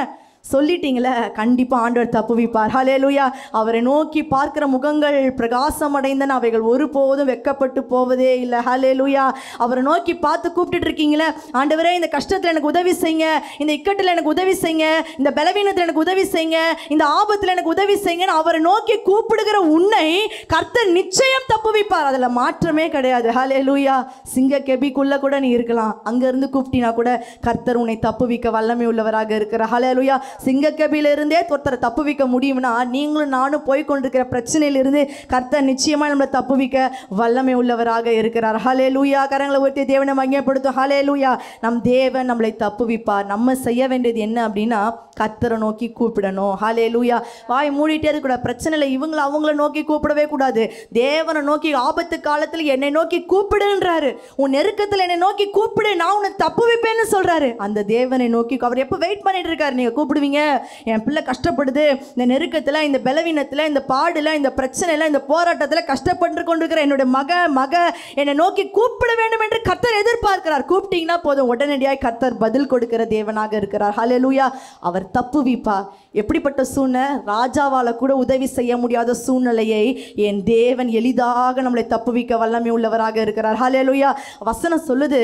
சொல்லிட்டீங்களே கண்டிப்பாக ஆண்டவர் தப்புவிப்பார் ஹலே லூயா அவரை நோக்கி பார்க்கிற முகங்கள் பிரகாசம் அடைந்தன அவைகள் ஒருபோதும் வெக்கப்பட்டு போவதே இல்லை ஹலே லூயா அவரை நோக்கி பார்த்து கூப்பிட்டு இருக்கீங்களே ஆண்டவரே இந்த கஷ்டத்தில் எனக்கு உதவி செய்யுங்க இந்த இக்கட்டில் எனக்கு உதவி செய்யுங்க இந்த பலவீனத்தில் எனக்கு உதவி செய்யுங்க இந்த ஆபத்தில் எனக்கு உதவி செய்யுங்கன்னு அவரை நோக்கி கூப்பிடுகிற உன்னை கர்த்தர் நிச்சயம் தப்புவிப்பார் அதில் மாற்றமே கிடையாது ஹலே லூயா சிங்க கெபிக்குள்ளே கூட நீ இருக்கலாம் அங்கேருந்து கூப்பிட்டினா கூட கர்த்தர் உன்னை தப்புவிக்க வல்லமை உள்ளவராக இருக்கிற ஹலே லூயா சிங்கக்கபிலிருந்தே ஒருத்தரை தப்பு வைக்க முடியும்னா நீங்களும் நானும் போய்கொண்டிருக்கிற பிரச்சனையிலிருந்து கர்த்தர் நிச்சயமாக நம்மளை தப்பு வைக்க வல்லமை உள்ளவராக இருக்கிறார் ஹலே லூயா கரங்களை ஒருத்தி தேவனை மங்கியப்படுத்தும் ஹலே லூயா நம் தேவன் நம்மளை தப்புவிப்பார் நம்ம செய்ய வேண்டியது என்ன அப்படின்னா கத்தரை நோக்கி கூப்பிடணும் ஹாலே லூயா வாய் மூடிட்டே இருக்கக்கூடாது பிரச்சனை இல்லை இவங்களை அவங்கள நோக்கி கூப்பிடவே கூடாது தேவனை நோக்கி ஆபத்து காலத்தில் என்னை நோக்கி கூப்பிடுன்றாரு உன் நெருக்கத்தில் என்னை நோக்கி கூப்பிடு நான் உன்னை தப்பு வைப்பேன்னு சொல்கிறாரு அந்த தேவனை நோக்கி அவர் எப்போ வெயிட் பண்ணிட்டு இருக்காரு நீங்கள் கூப்பிடு போடுவீங்க என் பிள்ளை கஷ்டப்படுது இந்த நெருக்கத்தில் இந்த பலவீனத்தில் இந்த பாடில் இந்த பிரச்சனையில் இந்த போராட்டத்தில் கஷ்டப்பட்டு கொண்டிருக்கிற என்னுடைய மக மக என்னை நோக்கி கூப்பிட வேண்டும் என்று கத்தர் எதிர்பார்க்கிறார் கூப்பிட்டீங்கன்னா போதும் உடனடியாக கத்தர் பதில் கொடுக்கிற தேவனாக இருக்கிறார் ஹலலூயா அவர் தப்பு வீப்பா எப்படிப்பட்ட சூழ்நிலை ராஜாவால் கூட உதவி செய்ய முடியாத சூழ்நிலையை என் தேவன் எளிதாக நம்மளை தப்பு தப்புவிக்க வல்லமை உள்ளவராக இருக்கிறார் ஹலேலுயா வசனம் சொல்லுது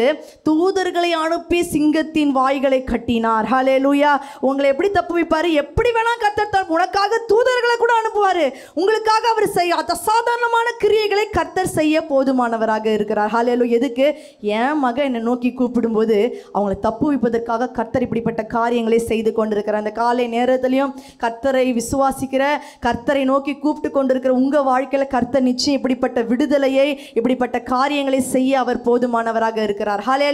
தூதர்களை அனுப்பி சிங்கத்தின் வாய்களை கட்டினார் ஹலேலுயா உங்களை எப்படி எப்படி தப்புவிப்பாரு எப்படி வேணால் கர்த்தர் தான் உனக்காக தூதர்களை கூட அனுப்புவார் உங்களுக்காக அவர் செய்ய அசாதாரணமான கிரியைகளை கர்த்தர் செய்ய போதுமானவராக இருக்கிறார் ஹாலேலோ எதுக்கு என் மக என்னை நோக்கி கூப்பிடும்போது அவங்களை தப்புவிப்பதற்காக கர்த்தர் இப்படிப்பட்ட காரியங்களை செய்து கொண்டிருக்கிறார் அந்த காலை நேரத்திலையும் கர்த்தரை விசுவாசிக்கிற கர்த்தரை நோக்கி கூப்பிட்டு கொண்டிருக்கிற உங்கள் வாழ்க்கையில் கர்த்தர் நிச்சயம் இப்படிப்பட்ட விடுதலையை இப்படிப்பட்ட காரியங்களை செய்ய அவர் போதுமானவராக இருக்கிறார் ஹாலே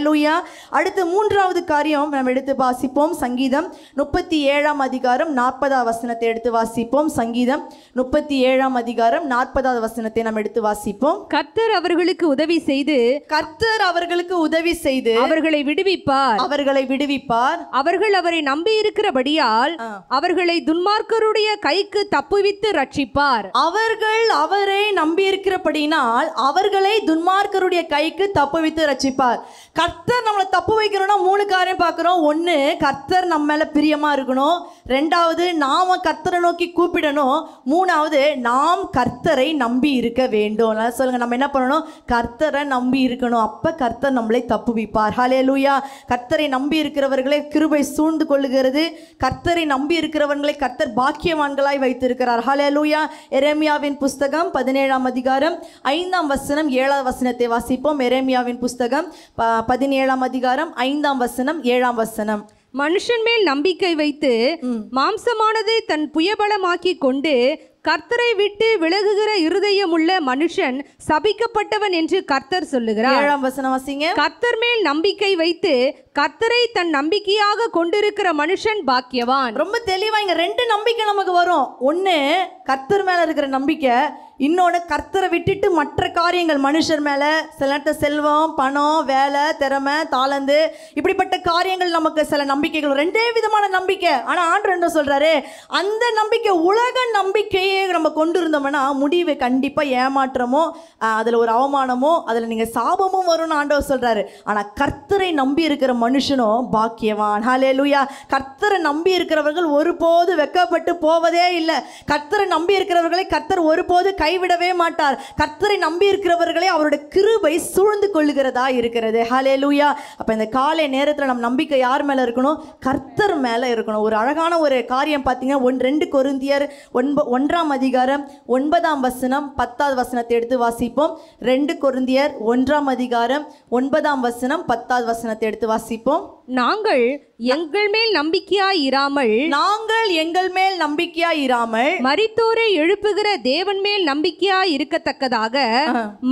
அடுத்து மூன்றாவது காரியம் நம்ம எடுத்து வாசிப்போம் சங்கீதம் முப்பத்தி ஏழாம் அதிகாரம் நாற்பதாவது வசனத்தை எடுத்து வாசிப்போம் சங்கீதம் முப்பத்தி ஏழாம் அதிகாரம் நாற்பதாவது வசனத்தை நாம் எடுத்து வாசிப்போம் கர்த்தர் அவர்களுக்கு உதவி செய்து கர்த்தர் அவர்களுக்கு உதவி செய்து அவர்களை விடுவிப்பார் அவர்களை விடுவிப்பார் அவர்கள் அவரை நம்பி இருக்கிறபடியால் அவர்களை துன்மார்க்கருடைய கைக்கு தப்புவித்து ரட்சிப்பார் அவர்கள் அவரை நம்பி இருக்கிறபடினால் அவர்களை துன்மார்க்கருடைய கைக்கு தப்புவித்து ரட்சிப்பார் கர்த்தர் நம்மளை தப்பு வைக்கிறோம்னா மூணு காரியம் பார்க்குறோம் ஒன்று கர்த்தர் நம்ம மேலே பிரியமாக இருக்கணும் ரெண்டாவது நாம் கர்த்தரை நோக்கி கூப்பிடணும் மூணாவது நாம் கர்த்தரை நம்பி இருக்க வேண்டும் சொல்லுங்கள் நம்ம என்ன பண்ணணும் கர்த்தரை நம்பி இருக்கணும் அப்போ கர்த்தர் நம்மளை தப்பு வைப்பார் ஹலே லூயா கர்த்தரை நம்பி இருக்கிறவர்களை கிருபை சூழ்ந்து கொள்ளுகிறது கர்த்தரை நம்பி இருக்கிறவர்களை கர்த்தர் பாக்கியவான்களாய் வைத்திருக்கிறார் ஹலே லூயா எரேமியாவின் புஸ்தகம் பதினேழாம் அதிகாரம் ஐந்தாம் வசனம் ஏழாவது வசனத்தை வாசிப்போம் எரேமியாவின் புஸ்தகம் பதினேழாம் அதிகாரம் ஐந்தாம் வசனம் ஏழாம் வசனம் மனுஷன் மேல் நம்பிக்கை வைத்து மாம்சமானதை தன் புயபலமாக்கி கொண்டு கர்த்தரை விட்டு விலகுகிற இருதயமுள்ள மனுஷன் சபிக்கப்பட்டவன் என்று கர்த்தர் சொல்லுகிறார் ஏழாம் வசனம் வாசிங்க கர்த்தர் மேல் நம்பிக்கை வைத்து கர்த்தரை தன் நம்பிக்கையாக கொண்டிருக்கிற மனுஷன் பாக்கியவான் ரொம்ப தெளிவா இங்க ரெண்டு நம்பிக்கை நமக்கு வரும் ஒன்னு கர்த்தர் மேல இருக்கிற நம்பிக்கை இன்னொன்று கர்த்தரை விட்டுட்டு மற்ற காரியங்கள் மனுஷர் மேலே சில நேரத்தில் செல்வம் பணம் வேலை திறமை தாளந்து இப்படிப்பட்ட காரியங்கள் நமக்கு சில நம்பிக்கைகள் ரெண்டே விதமான நம்பிக்கை ஆனால் ஆண்டு என்ன சொல்கிறாரு அந்த நம்பிக்கை உலக நம்பிக்கையே நம்ம கொண்டு இருந்தோம்னா முடிவு கண்டிப்பாக ஏமாற்றமோ அதில் ஒரு அவமானமோ அதில் நீங்கள் சாபமும் வரும்னு ஆண்டவர் சொல்கிறாரு ஆனால் கர்த்தரை நம்பி இருக்கிற மனுஷனும் பாக்கியவான் ஹாலே லூயா கர்த்தரை நம்பி இருக்கிறவர்கள் ஒருபோது வெக்கப்பட்டு போவதே இல்லை கர்த்தரை நம்பி இருக்கிறவர்களை கர்த்தர் ஒருபோது கை கைவிடவே மாட்டார் கர்த்தரை நம்பி இருக்கிறவர்களே அவருடைய கிருபை சூழ்ந்து கொள்ளுகிறதா இருக்கிறது ஹலே லூயா அப்போ இந்த காலை நேரத்தில் நம் நம்பிக்கை யார் மேலே இருக்கணும் கர்த்தர் மேலே இருக்கணும் ஒரு அழகான ஒரு காரியம் பார்த்தீங்கன்னா ஒன் ரெண்டு கொருந்தியர் ஒன்ப ஒன்றாம் அதிகாரம் ஒன்பதாம் வசனம் பத்தாவது வசனத்தை எடுத்து வாசிப்போம் ரெண்டு கொருந்தியர் ஒன்றாம் அதிகாரம் ஒன்பதாம் வசனம் பத்தாவது வசனத்தை எடுத்து வாசிப்போம் நாங்கள் எங்கள் மேல் நம்பிக்கையா இராமல் நாங்கள் எங்கள் மேல் நம்பிக்கையா இராமல் மரித்தோரை எழுப்புகிற தேவன் மேல் நம்பிக்கையா இருக்கத்தக்கதாக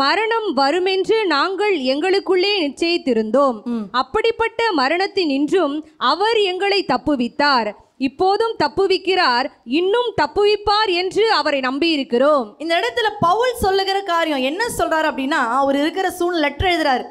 மரணம் வரும் என்று நாங்கள் எங்களுக்குள்ளே நிச்சயித்திருந்தோம் அப்படிப்பட்ட இன்றும் அவர் எங்களை தப்புவித்தார் இப்போதும் தப்புவிக்கிறார் இன்னும் தப்புவிப்பார் என்று அவரை நம்பி இருக்கிறோம் இந்த இடத்துல பவுல் சொல்லுகிற காரியம் என்ன சொல்றாரு அப்படின்னா அவர் இருக்கிற சூழ்நிலை லெட்டர் எழுதுறாரு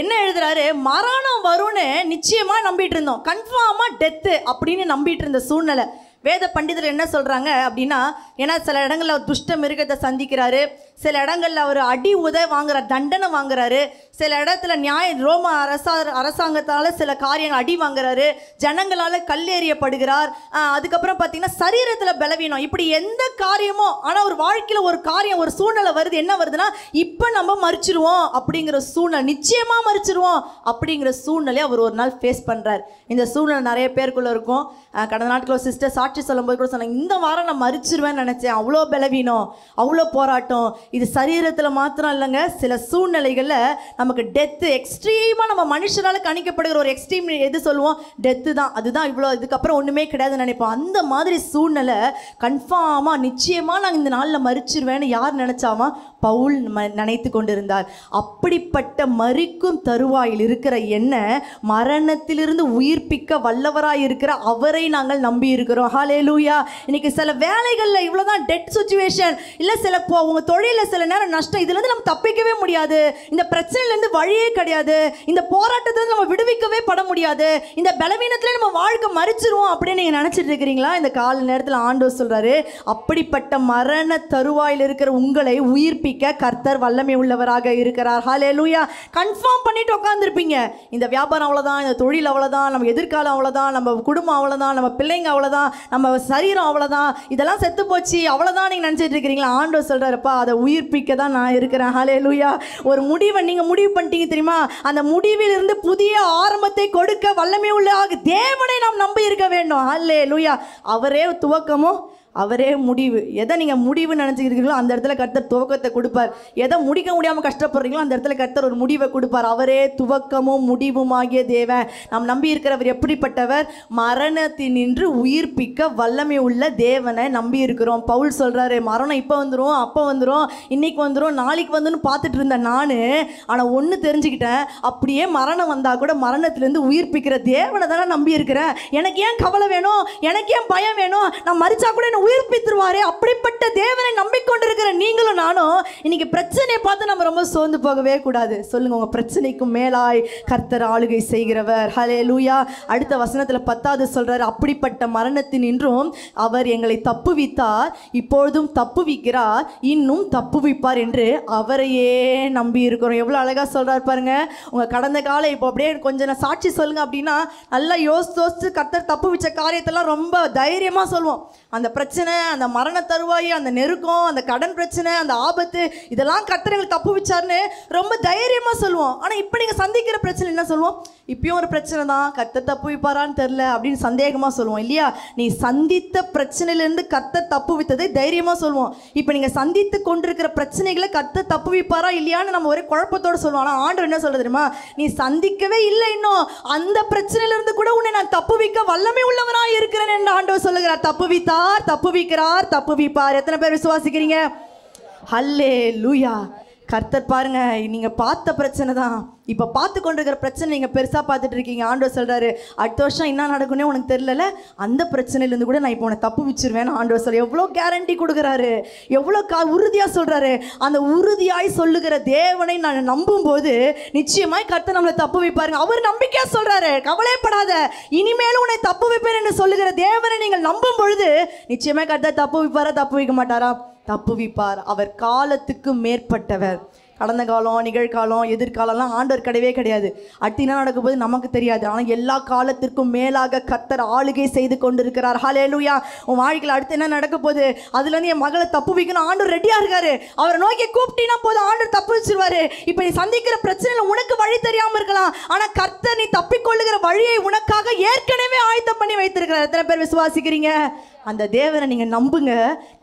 என்ன எழுதுறாரு மரணம் வரும்னு நிச்சயமாக நம்பிட்டு இருந்தோம் கன்ஃபார்மாக டெத்து அப்படின்னு நம்பிட்டு இருந்த சூழ்நிலை வேத பண்டிதர் என்ன சொல்கிறாங்க அப்படின்னா ஏன்னா சில இடங்களில் அவர் துஷ்ட மிருகத்தை சந்திக்கிறாரு சில இடங்களில் அவர் அடி உதவி வாங்குகிற தண்டனை வாங்குறாரு சில இடத்துல நியாய ரோம அரசா அரசாங்கத்தால் சில காரியங்கள் அடி வாங்குறாரு ஜனங்களால் கல்லேறியப்படுகிறார் அதுக்கப்புறம் பார்த்தீங்கன்னா சரீரத்தில் பலவீனம் இப்படி எந்த காரியமோ ஆனால் ஒரு வாழ்க்கையில் ஒரு காரியம் ஒரு சூழ்நிலை வருது என்ன வருதுன்னா இப்போ நம்ம மறிச்சிருவோம் அப்படிங்கிற சூழ்நிலை நிச்சயமாக மறிச்சிருவோம் அப்படிங்கிற சூழ்நிலையை அவர் ஒரு நாள் ஃபேஸ் பண்ணுறார் இந்த சூழ்நிலை நிறைய பேருக்குள்ளே இருக்கும் கடந்த நாட்களில் சிஸ்டர் சாட் சாட்சி சொல்லும்போது கூட சொன்னாங்க இந்த வாரம் நான் மறிச்சிருவேன்னு நினச்சேன் அவ்வளோ பலவீனம் அவ்வளோ போராட்டம் இது சரீரத்தில் மாத்திரம் இல்லைங்க சில சூழ்நிலைகளில் நமக்கு டெத்து எக்ஸ்ட்ரீமாக நம்ம மனுஷனால் கணிக்கப்படுகிற ஒரு எக்ஸ்ட்ரீம் எது சொல்லுவோம் டெத்து தான் அதுதான் இவ்வளோ இதுக்கப்புறம் ஒன்றுமே கிடையாதுன்னு நினைப்போம் அந்த மாதிரி சூழ்நிலை கன்ஃபார்மாக நிச்சயமாக நான் இந்த நாளில் மறிச்சிருவேன்னு யார் நினச்சாமா பவுல் நினைத்து கொண்டிருந்தார் அப்படிப்பட்ட மறிக்கும் தருவாயில் இருக்கிற என்ன மரணத்திலிருந்து உயிர்ப்பிக்க வல்லவராய் இருக்கிற அவரை நாங்கள் நம்பி இருக்கிறோம் ஹாலே லூயா இன்னைக்கு சில வேலைகளில் இவ்வளோதான் டெட் சுச்சுவேஷன் இல்லை சில உங்க தொழிலில் சில நேரம் நஷ்டம் இதுலேருந்து நம்ம தப்பிக்கவே முடியாது இந்த பிரச்சனையிலேருந்து வழியே கிடையாது இந்த போராட்டத்திலேருந்து நம்ம விடுவிக்கவே பட முடியாது இந்த பலவீனத்தில் நம்ம வாழ்க்கை மறிச்சிருவோம் அப்படின்னு நீங்கள் நினச்சிட்டு இருக்கிறீங்களா இந்த கால நேரத்தில் ஆண்டோ சொல்கிறாரு அப்படிப்பட்ட மரண தருவாயில் இருக்கிற உங்களை உயிர்ப்பி விடுவிக்க கர்த்தர் வல்லமை உள்ளவராக இருக்கிறார் ஹாலே லூயா கன்ஃபார்ம் பண்ணிட்டு உட்காந்துருப்பீங்க இந்த வியாபாரம் அவ்வளோதான் இந்த தொழில் அவ்வளோதான் நம்ம எதிர்காலம் அவ்வளோதான் நம்ம குடும்பம் அவ்வளோதான் நம்ம பிள்ளைங்க அவ்வளோதான் நம்ம சரீரம் அவ்வளோதான் இதெல்லாம் செத்து போச்சு அவ்வளோதான் நீங்கள் நினச்சிட்டு இருக்கிறீங்களா ஆண்டோ சொல்கிறாருப்பா அதை உயிர்ப்பிக்க தான் நான் இருக்கிறேன் ஹாலே லூயா ஒரு முடிவை நீங்கள் முடிவு பண்ணிட்டீங்க தெரியுமா அந்த முடிவிலிருந்து புதிய ஆரம்பத்தை கொடுக்க வல்லமை உள்ள தேவனை நாம் நம்பி இருக்க வேண்டும் ஹாலே லூயா அவரே துவக்கமும் அவரே முடிவு எதை நீங்கள் முடிவு நினச்சிக்கிறீங்களோ அந்த இடத்துல கர்த்தர் துவக்கத்தை கொடுப்பார் எதை முடிக்க முடியாமல் கஷ்டப்படுறீங்களோ அந்த இடத்துல கர்த்தர் ஒரு முடிவை கொடுப்பார் அவரே துவக்கமும் முடிவுமாகிய தேவன் நாம் நம்பி இருக்கிறவர் எப்படிப்பட்டவர் நின்று உயிர்ப்பிக்க வல்லமை உள்ள தேவனை நம்பி இருக்கிறோம் பவுல் சொல்கிறாரு மரணம் இப்போ வந்துடும் அப்போ வந்துடும் இன்றைக்கி வந்துடும் நாளைக்கு வந்துன்னு பார்த்துட்டு இருந்தேன் நான் ஆனால் ஒன்று தெரிஞ்சுக்கிட்டேன் அப்படியே மரணம் வந்தால் கூட மரணத்திலேருந்து உயிர்ப்பிக்கிற தேவனை தானே நம்பியிருக்கிறேன் எனக்கு ஏன் கவலை வேணும் எனக்கு ஏன் பயம் வேணும் நான் மறிச்சா கூட உயிர்ப்பித்துருவாரே அப்படிப்பட்ட தேவனை நம்பிக்கொண்டிருக்கிற நீங்களும் நானும் இன்னைக்கு பிரச்சனையை பார்த்து நம்ம ரொம்ப சோர்ந்து போகவே கூடாது சொல்லுங்க உங்க பிரச்சனைக்கும் மேலாய் கர்த்தர் ஆளுகை செய்கிறவர் ஹலே லூயா அடுத்த வசனத்தில் பத்தாவது சொல்றாரு அப்படிப்பட்ட மரணத்தின் இன்றும் அவர் எங்களை தப்புவித்தார் இப்பொழுதும் தப்புவிக்கிறார் இன்னும் தப்புவிப்பார் என்று அவரையே நம்பி இருக்கிறோம் எவ்வளோ அழகாக சொல்றாரு பாருங்க உங்க கடந்த கால இப்போ அப்படியே கொஞ்சம் சாட்சி சொல்லுங்க அப்படின்னா நல்லா யோசித்து யோசித்து கர்த்தர் தப்பு வச்ச காரியத்தெல்லாம் ரொம்ப தைரியமாக சொல்லுவோம் அந்த பிரச்சனை பிரச்சனை அந்த மரண தருவாய் அந்த நெருக்கம் அந்த கடன் பிரச்சனை அந்த ஆபத்து இதெல்லாம் கத்துறவங்க தப்பு வச்சாருன்னு ரொம்ப தைரியமாக சொல்லுவோம் ஆனால் இப்போ நீங்கள் சந்திக்கிற பிரச்சனை என்ன சொல்லுவோம் இப்பயும் ஒரு பிரச்சனை தான் கத்த தப்பு வைப்பாரான்னு தெரில அப்படின்னு சந்தேகமாக சொல்லுவோம் இல்லையா நீ சந்தித்த பிரச்சனையிலேருந்து கத்த தப்பு வித்ததை தைரியமாக சொல்லுவோம் இப்போ நீங்கள் சந்தித்து கொண்டிருக்கிற பிரச்சனைகளை கத்த தப்பு வைப்பாரா இல்லையான்னு நம்ம ஒரே குழப்பத்தோடு சொல்லுவோம் ஆனால் ஆண்டு என்ன சொல்ல தெரியுமா நீ சந்திக்கவே இல்லை இன்னும் அந்த பிரச்சனையிலேருந்து கூட உன்னை நான் தப்பு வைக்க வல்லமை உள்ளவனாக இருக்கிறேன் என்று ஆண்டவர் சொல்லுகிறார் தப்பு வித்தார் தப்பு தப்புவிக்கிறார் தப்புவிப்பார் எத்தனை பேர் விசுவாசிக்கிறீங்க ஹல்லே லூயா கர்த்தர் பாருங்க நீங்கள் பார்த்த பிரச்சனை தான் இப்போ பார்த்து கொண்டிருக்கிற பிரச்சனை நீங்கள் பெருசாக பார்த்துட்டு இருக்கீங்க ஆண்டவர் சொல்றாரு அடுத்த வருஷம் என்ன நடக்குன்னே உனக்கு தெரியல அந்த பிரச்சனையிலேருந்து கூட நான் இப்போ உனக்கு தப்பு வச்சிருவேன் ஆண்டவர் சொல்ற எவ்வளோ கேரண்டி கொடுக்குறாரு எவ்வளோ கா உறுதியாக சொல்கிறாரு அந்த உறுதியாய் சொல்லுகிற தேவனை நான் நம்பும் போது நிச்சயமாய் கர்த்தர் நம்மளை தப்பு வைப்பாருங்க அவர் நம்பிக்கையாக சொல்கிறாரு கவலைப்படாத இனிமேலும் உன்னை தப்பு வைப்பேன் என்று சொல்லுகிற தேவனை நீங்கள் நம்பும் பொழுது நிச்சயமாக கர்த்தர் தப்பு வைப்பாரா தப்பு வைக்க மாட்டாரா தப்புவிப்பார் அவர் காலத்துக்கு மேற்பட்டவர் கடந்த காலம் நிகழ்காலம் எதிர்காலம்லாம் ஆண்டவர் கிடையவே கிடையாது அடுத்து என்ன நடக்கும் போது நமக்கு தெரியாது ஆனால் எல்லா காலத்திற்கும் மேலாக கத்தர் ஆளுகை செய்து கொண்டிருக்கிறார் ஹலே லூயா உன் வாழ்க்கையில் அடுத்து என்ன நடக்க போகுது அதுலேருந்து என் மகளை தப்பு வைக்கணும் ஆண்டவர் ரெடியாக இருக்காரு அவரை நோக்கி கூப்பிட்டினா போதும் ஆண்டவர் தப்பு வச்சிருவாரு இப்போ நீ சந்திக்கிற பிரச்சனையில் உனக்கு வழி தெரியாமல் இருக்கலாம் ஆனால் கர்த்தர் நீ தப்பிக்கொள்ளுகிற வழியை உனக்காக ஏற்கனவே ஆயத்தம் பண்ணி வைத்திருக்கிறார் எத்தனை பேர் விசுவாசிக்கிறீங்க அந்த தேவனை நீங்கள் நம்புங்க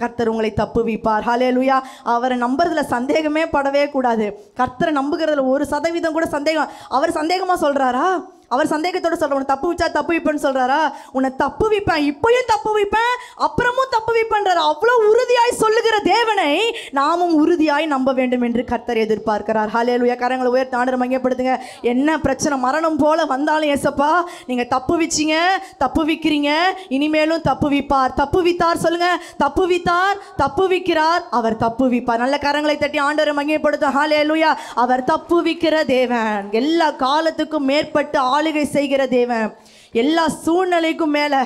கர்த்தர் உங்களை தப்புவிப்பார் ஹலே லுயா அவரை நம்புறதுல சந்தேகமே படவே கூடாது கர்த்தரை நம்புகிறதுல ஒரு சதவீதம் கூட சந்தேகம் அவர் சந்தேகமாக சொல்கிறாரா அவர் சந்தேகத்தோட சொல்கிற உன்னை தப்பு வச்சா தப்பு வைப்பேன்னு சொல்கிறாரா உன்னை தப்பு வைப்பேன் இப்பயும் தப்பு வைப்பேன் அப்புறமும் தப்பு வைப்பேன்றார் அவ்வளோ உறுதியாய் சொல்லுகிற தேவனை நாமும் உறுதியாய் நம்ப வேண்டும் என்று கர்த்தர் எதிர்பார்க்கிறார் ஹலேலுயா கரங்களை உயர் தாண்டர் மையப்படுத்துங்க என்ன பிரச்சனை மரணம் போல வந்தாலும் ஏசப்பா நீங்கள் தப்பு வச்சிங்க தப்பு விற்கிறீங்க இனிமேலும் தப்பு விப்பார் தப்பு வித்தார் சொல்லுங்க தப்பு வித்தார் தப்பு விற்கிறார் அவர் தப்பு விப்பார் நல்ல கரங்களை தட்டி ஆண்டரை மையப்படுத்தும் ஹாலே அவர் தப்பு விற்கிற தேவன் எல்லா காலத்துக்கும் மேற்பட்டு ஆளுகை செய்கிற தேவன் எல்லா சூழ்நிலைக்கும் மேலே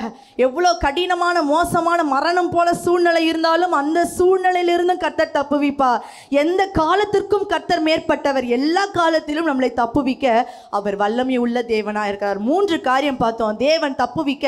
எவ்வளோ கடினமான மோசமான மரணம் போல சூழ்நிலை இருந்தாலும் அந்த சூழ்நிலையிலிருந்தும் கத்தர் தப்புவிப்பா எந்த காலத்திற்கும் கத்தர் மேற்பட்டவர் எல்லா காலத்திலும் நம்மளை தப்புவிக்க அவர் வல்லமை உள்ள தேவனாக இருக்கிறார் மூன்று காரியம் பார்த்தோம் தேவன் தப்புவிக்க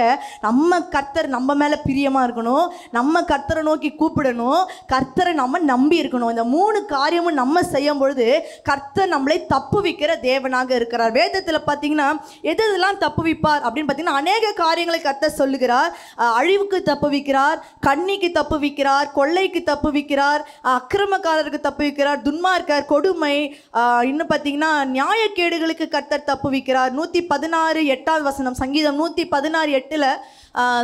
நம்ம கர்த்தர் நம்ம மேலே பிரியமாக இருக்கணும் நம்ம கர்த்தரை நோக்கி கூப்பிடணும் கர்த்தரை நம்ம நம்பி இருக்கணும் இந்த மூணு காரியமும் நம்ம செய்யும் பொழுது கர்த்தர் நம்மளை தப்புவிக்கிற தேவனாக இருக்கிறார் வேதத்தில் பார்த்தீங்கன்னா எது இதெல்லாம் தப்புவிப்பார் அப்படின்னு பார்த்தீங்கன்னா அநேக காரியங்களை கத்த சொல்லுகிறார் அழிவுக்கு தப்பு வைக்கிறார் கண்ணிக்கு வைக்கிறார் கொள்ளைக்கு தப்பு வைக்கிறார் அக்கிரமக்காரருக்கு தப்பு வைக்கிறார் துன்மார்க்கர் கொடுமை இன்னும் பார்த்தீங்கன்னா நியாயக்கேடுகளுக்கு கத்தர் வைக்கிறார் நூற்றி பதினாறு எட்டாவது வசனம் சங்கீதம் நூற்றி பதினாறு எட்டில்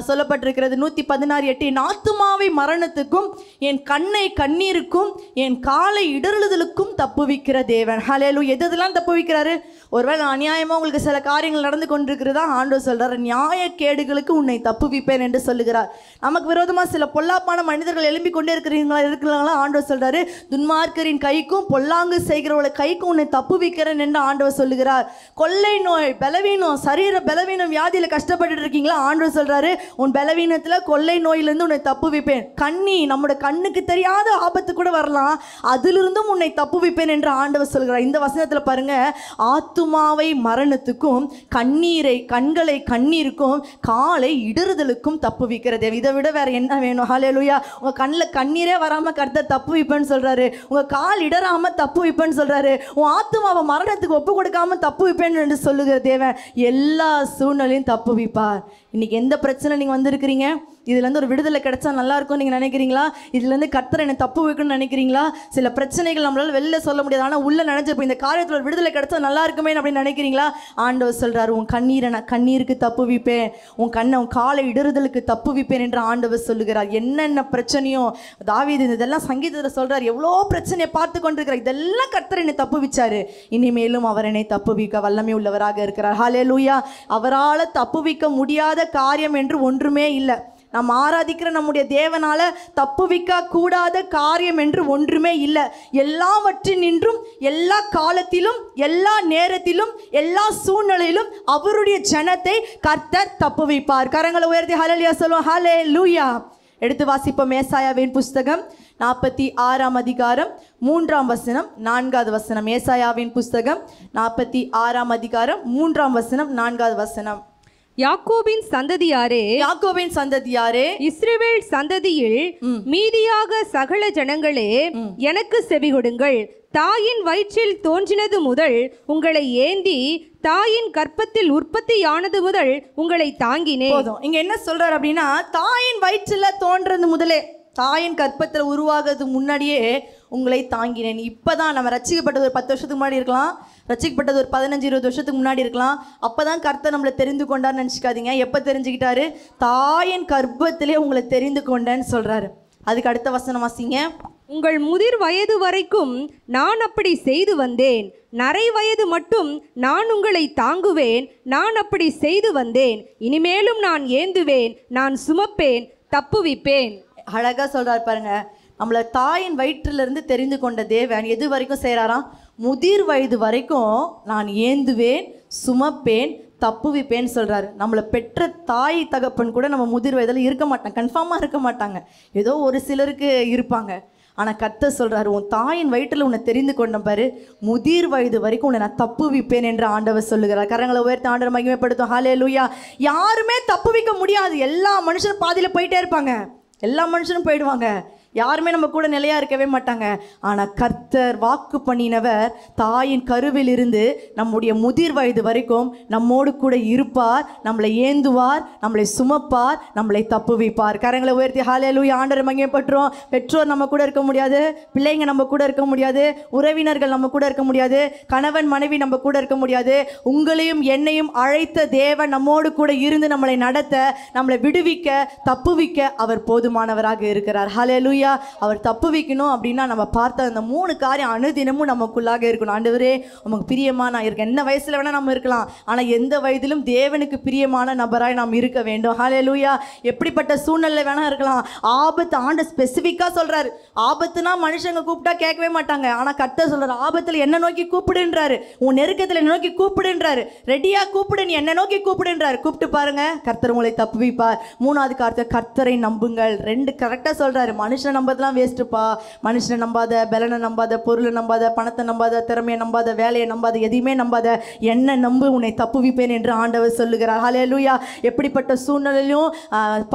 சொல்லப்பட்டிருக்கிறது நூற்றி பதினாறு எட்டு என் ஆத்துமாவை மரணத்துக்கும் என் கண்ணை கண்ணீருக்கும் என் காலை இடறுதலுக்கும் தப்புவிக்கிற தேவன் ஹலேலு எது எதெல்லாம் வைக்கிறாரு ஒருவேளை அநியாயமாக உங்களுக்கு சில காரியங்கள் நடந்து கொண்டிருக்கிறதா ஆண்டவர் சொல்கிறார் நியாயக்கேடுகளுக்கு உன்னை தப்புவிப்பேன் என்று சொல்லுகிறார் நமக்கு விரோதமாக சில பொல்லாப்பான மனிதர்கள் எழும்பி கொண்டே இருக்கிறீங்களா இருக்கிறாங்களா ஆண்டவர் சொல்றாரு துன்மார்க்கரின் கைக்கும் பொல்லாங்கு செய்கிறவளை கைக்கும் உன்னை தப்பு வைக்கிறேன் என்று ஆண்டவர் சொல்லுகிறார் கொள்ளை நோய் பலவீனம் சரீர பலவீனம் வியாதியில் கஷ்டப்பட்டு இருக்கீங்களா ஆண்டவர் சொல்கிறார் சொல்கிறாரு உன் பலவீனத்தில் கொள்ளை நோயிலிருந்து உன்னை தப்பு வைப்பேன் கண்ணி நம்முடைய கண்ணுக்கு தெரியாத ஆபத்து கூட வரலாம் அதிலிருந்தும் உன்னை தப்பு வைப்பேன் என்று ஆண்டவர் சொல்கிறார் இந்த வசனத்தில் பாருங்கள் ஆத்துமாவை மரணத்துக்கும் கண்ணீரை கண்களை கண்ணீருக்கும் காலை இடறுதலுக்கும் தப்பு வைக்கிறது இதை விட வேறு என்ன வேணும் ஹாலே லுயா உங்கள் கண்ணில் கண்ணீரே வராமல் கருத்த தப்பு வைப்பேன்னு சொல்கிறாரு உங்கள் கால் இடராமல் தப்பு வைப்பேன்னு சொல்கிறாரு உன் ஆத்துமாவை மரணத்துக்கு ஒப்பு கொடுக்காமல் தப்பு வைப்பேன் என்று சொல்லுகிற தேவன் எல்லா சூழ்நிலையும் தப்பு வைப்பார் இன்னைக்கு எந்த பிரச்சனை நீங்கள் வந்திருக்கிறீங்க இதுலேருந்து ஒரு விடுதலை கிடைச்சா நல்லா இருக்கும்னு நீங்கள் நினைக்கிறீங்களா இதுலேருந்து கத்தரை என்னை தப்பு வைக்கணும்னு நினைக்கிறீங்களா சில பிரச்சனைகள் நம்மளால் வெளில சொல்ல முடியாது ஆனால் உள்ளே நினைச்சப்போ இந்த காரியத்தில் ஒரு விடுதலை கிடைச்சா நல்லா இருக்குமே அப்படின்னு நினைக்கிறீங்களா ஆண்டவர் சொல்கிறார் உன் கண்ணீரை நான் கண்ணீருக்கு தப்பு வைப்பேன் உன் கண்ணை உன் காலை இடறுதலுக்கு தப்பு வைப்பேன் என்று ஆண்டவர் சொல்லுகிறார் என்னென்ன பிரச்சனையும் தாவீது இதெல்லாம் சங்கீதத்தில் சொல்கிறார் எவ்வளோ பிரச்சனையை பார்த்து கொண்டிருக்கிறார் இதெல்லாம் கர்த்தர் என்னை தப்பு வச்சாரு இனிமேலும் அவர் என்னை தப்பு வைக்க வல்லமை உள்ளவராக இருக்கிறார் ஹாலே லூயா அவரால் தப்பு வைக்க முடியாத காரியம் காரியம் என்று ஒன்றுமே இல்லை நாம் ஆராதிக்கிற நம்முடைய தேவனால் தப்புவிக்க கூடாத காரியம் என்று ஒன்றுமே இல்லை எல்லாவற்றின் நின்றும் எல்லா காலத்திலும் எல்லா நேரத்திலும் எல்லா சூழ்நிலையிலும் அவருடைய ஜனத்தை கர்த்தர் தப்புவிப்பார் கரங்களை உயர்த்தி ஹலலியா சொல்லுவோம் ஹலே லூயா எடுத்து வாசிப்போம் மேசாயாவின் புஸ்தகம் நாற்பத்தி ஆறாம் அதிகாரம் மூன்றாம் வசனம் நான்காவது வசனம் ஏசாயாவின் புஸ்தகம் நாற்பத்தி ஆறாம் அதிகாரம் மூன்றாம் வசனம் நான்காவது வசனம் யாக்கோபின் சந்ததியாரே யாக்கோபின் சந்ததியாரே இஸ்ரேவேல் சந்ததியில் மீதியாக சகல ஜனங்களே எனக்கு செவி கொடுங்கள் தாயின் வயிற்றில் தோன்றினது முதல் உங்களை ஏந்தி தாயின் கற்பத்தில் உற்பத்தியானது முதல் உங்களை தாங்கினேன் இங்க என்ன சொல்றாரு அப்படின்னா தாயின் வயிற்றில் தோன்றது முதலே தாயின் கற்பத்தில் உருவாகிறது முன்னாடியே உங்களை தாங்கினேன் இப்போ தான் நம்ம ரசிக்கப்பட்டது ஒரு பத்து வருஷத்துக்கு முன்னாடி இருக்கலாம் ரசிக்கப்பட்டது ஒரு பதினஞ்சு இருபது வருஷத்துக்கு முன்னாடி இருக்கலாம் அப்போ தான் கர்த்தை நம்மளை தெரிந்து கொண்டான்னு நினச்சிக்காதீங்க எப்போ தெரிஞ்சுக்கிட்டாரு தாயின் கர்ப்பத்திலே உங்களை தெரிந்து கொண்டேன்னு சொல்கிறாரு அதுக்கு அடுத்த வசனம் வாசிங்க உங்கள் முதிர் வயது வரைக்கும் நான் அப்படி செய்து வந்தேன் நரை வயது மட்டும் நான் உங்களை தாங்குவேன் நான் அப்படி செய்து வந்தேன் இனிமேலும் நான் ஏந்துவேன் நான் சுமப்பேன் தப்புவிப்பேன் அழகாக சொல்கிறார் பாருங்க நம்மளை தாயின் வயிற்றிலிருந்து தெரிந்து கொண்ட தேவன் எது வரைக்கும் செய்கிறாராம் முதிர் வயது வரைக்கும் நான் ஏந்துவேன் சுமப்பேன் தப்புவிப்பேன்னு சொல்கிறாரு நம்மளை பெற்ற தாய் தகப்பன் கூட நம்ம முதிர் வயதில் இருக்க மாட்டாங்க கன்ஃபார்மாக இருக்க மாட்டாங்க ஏதோ ஒரு சிலருக்கு இருப்பாங்க ஆனால் கத்த சொல்கிறாரு உன் தாயின் வயிற்றில் உன்னை தெரிந்து கொண்ட பாரு முதிர் வயது வரைக்கும் உன்னை நான் தப்பு என்று ஆண்டவர் சொல்லுகிறார் கரங்களை உயர்த்த ஆண்டவர் மகிமைப்படுத்தும் ஹாலே லூயா யாருமே தப்பு முடியாது எல்லா மனுஷனும் பாதியில் போயிட்டே இருப்பாங்க எல்லா மனுஷனும் போயிடுவாங்க யாருமே நம்ம கூட நிலையாக இருக்கவே மாட்டாங்க ஆனால் கர்த்தர் வாக்கு பண்ணினவர் தாயின் இருந்து நம்முடைய முதிர் வயது வரைக்கும் நம்மோடு கூட இருப்பார் நம்மளை ஏந்துவார் நம்மளை சுமப்பார் நம்மளை தப்புவிப்பார் கரங்களை உயர்த்தி ஹாலையிலூய் ஆண்டரை மங்கப்பட்டுரும் பெற்றோர் நம்ம கூட இருக்க முடியாது பிள்ளைங்க நம்ம கூட இருக்க முடியாது உறவினர்கள் நம்ம கூட இருக்க முடியாது கணவன் மனைவி நம்ம கூட இருக்க முடியாது உங்களையும் என்னையும் அழைத்த தேவன் நம்மோடு கூட இருந்து நம்மளை நடத்த நம்மளை விடுவிக்க தப்புவிக்க அவர் போதுமானவராக இருக்கிறார் ஹலே ஹலெலுயா அவர் தப்பு வைக்கணும் அப்படின்னா நம்ம பார்த்த அந்த மூணு காரியம் அணுதினமும் நமக்குள்ளாக இருக்கணும் ஆண்டவரே உமக்கு பிரியமாக நான் இருக்கேன் என்ன வயசில் வேணால் நம்ம இருக்கலாம் ஆனால் எந்த வயதிலும் தேவனுக்கு பிரியமான நபராய் நாம் இருக்க வேண்டும் ஹலெலுயா எப்படிப்பட்ட சூழ்நிலை வேணால் இருக்கலாம் ஆபத்து ஆண்டு ஸ்பெசிஃபிக்காக சொல்கிறாரு ஆபத்துனா மனுஷங்க கூப்பிட்டா கேட்கவே மாட்டாங்க ஆனால் கட்ட சொல்கிறார் ஆபத்தில் என்ன நோக்கி கூப்பிடுன்றாரு உன் நெருக்கத்தில் நோக்கி கூப்பிடுன்றாரு ரெடியாக கூப்பிடு நீ என்ன நோக்கி கூப்பிடுன்றாரு கூப்பிட்டு பாருங்க கர்த்தர் உங்களை தப்பு வைப்பார் மூணாவது கார்த்தை கர்த்தரை நம்புங்கள் ரெண்டு கரெக்டாக சொல்கிறாரு மனுஷன் மனுஷனை நம்பதெல்லாம் வேஸ்ட்டுப்பா மனுஷனை நம்பாத பலனை நம்பாத பொருளை நம்பாத பணத்தை நம்பாத திறமையை நம்பாத வேலையை நம்பாத எதையுமே நம்பாத என்ன நம்பு உன்னை தப்புவிப்பேன் என்று ஆண்டவர் சொல்லுகிறார் ஹலே லூயா எப்படிப்பட்ட சூழ்நிலையிலும்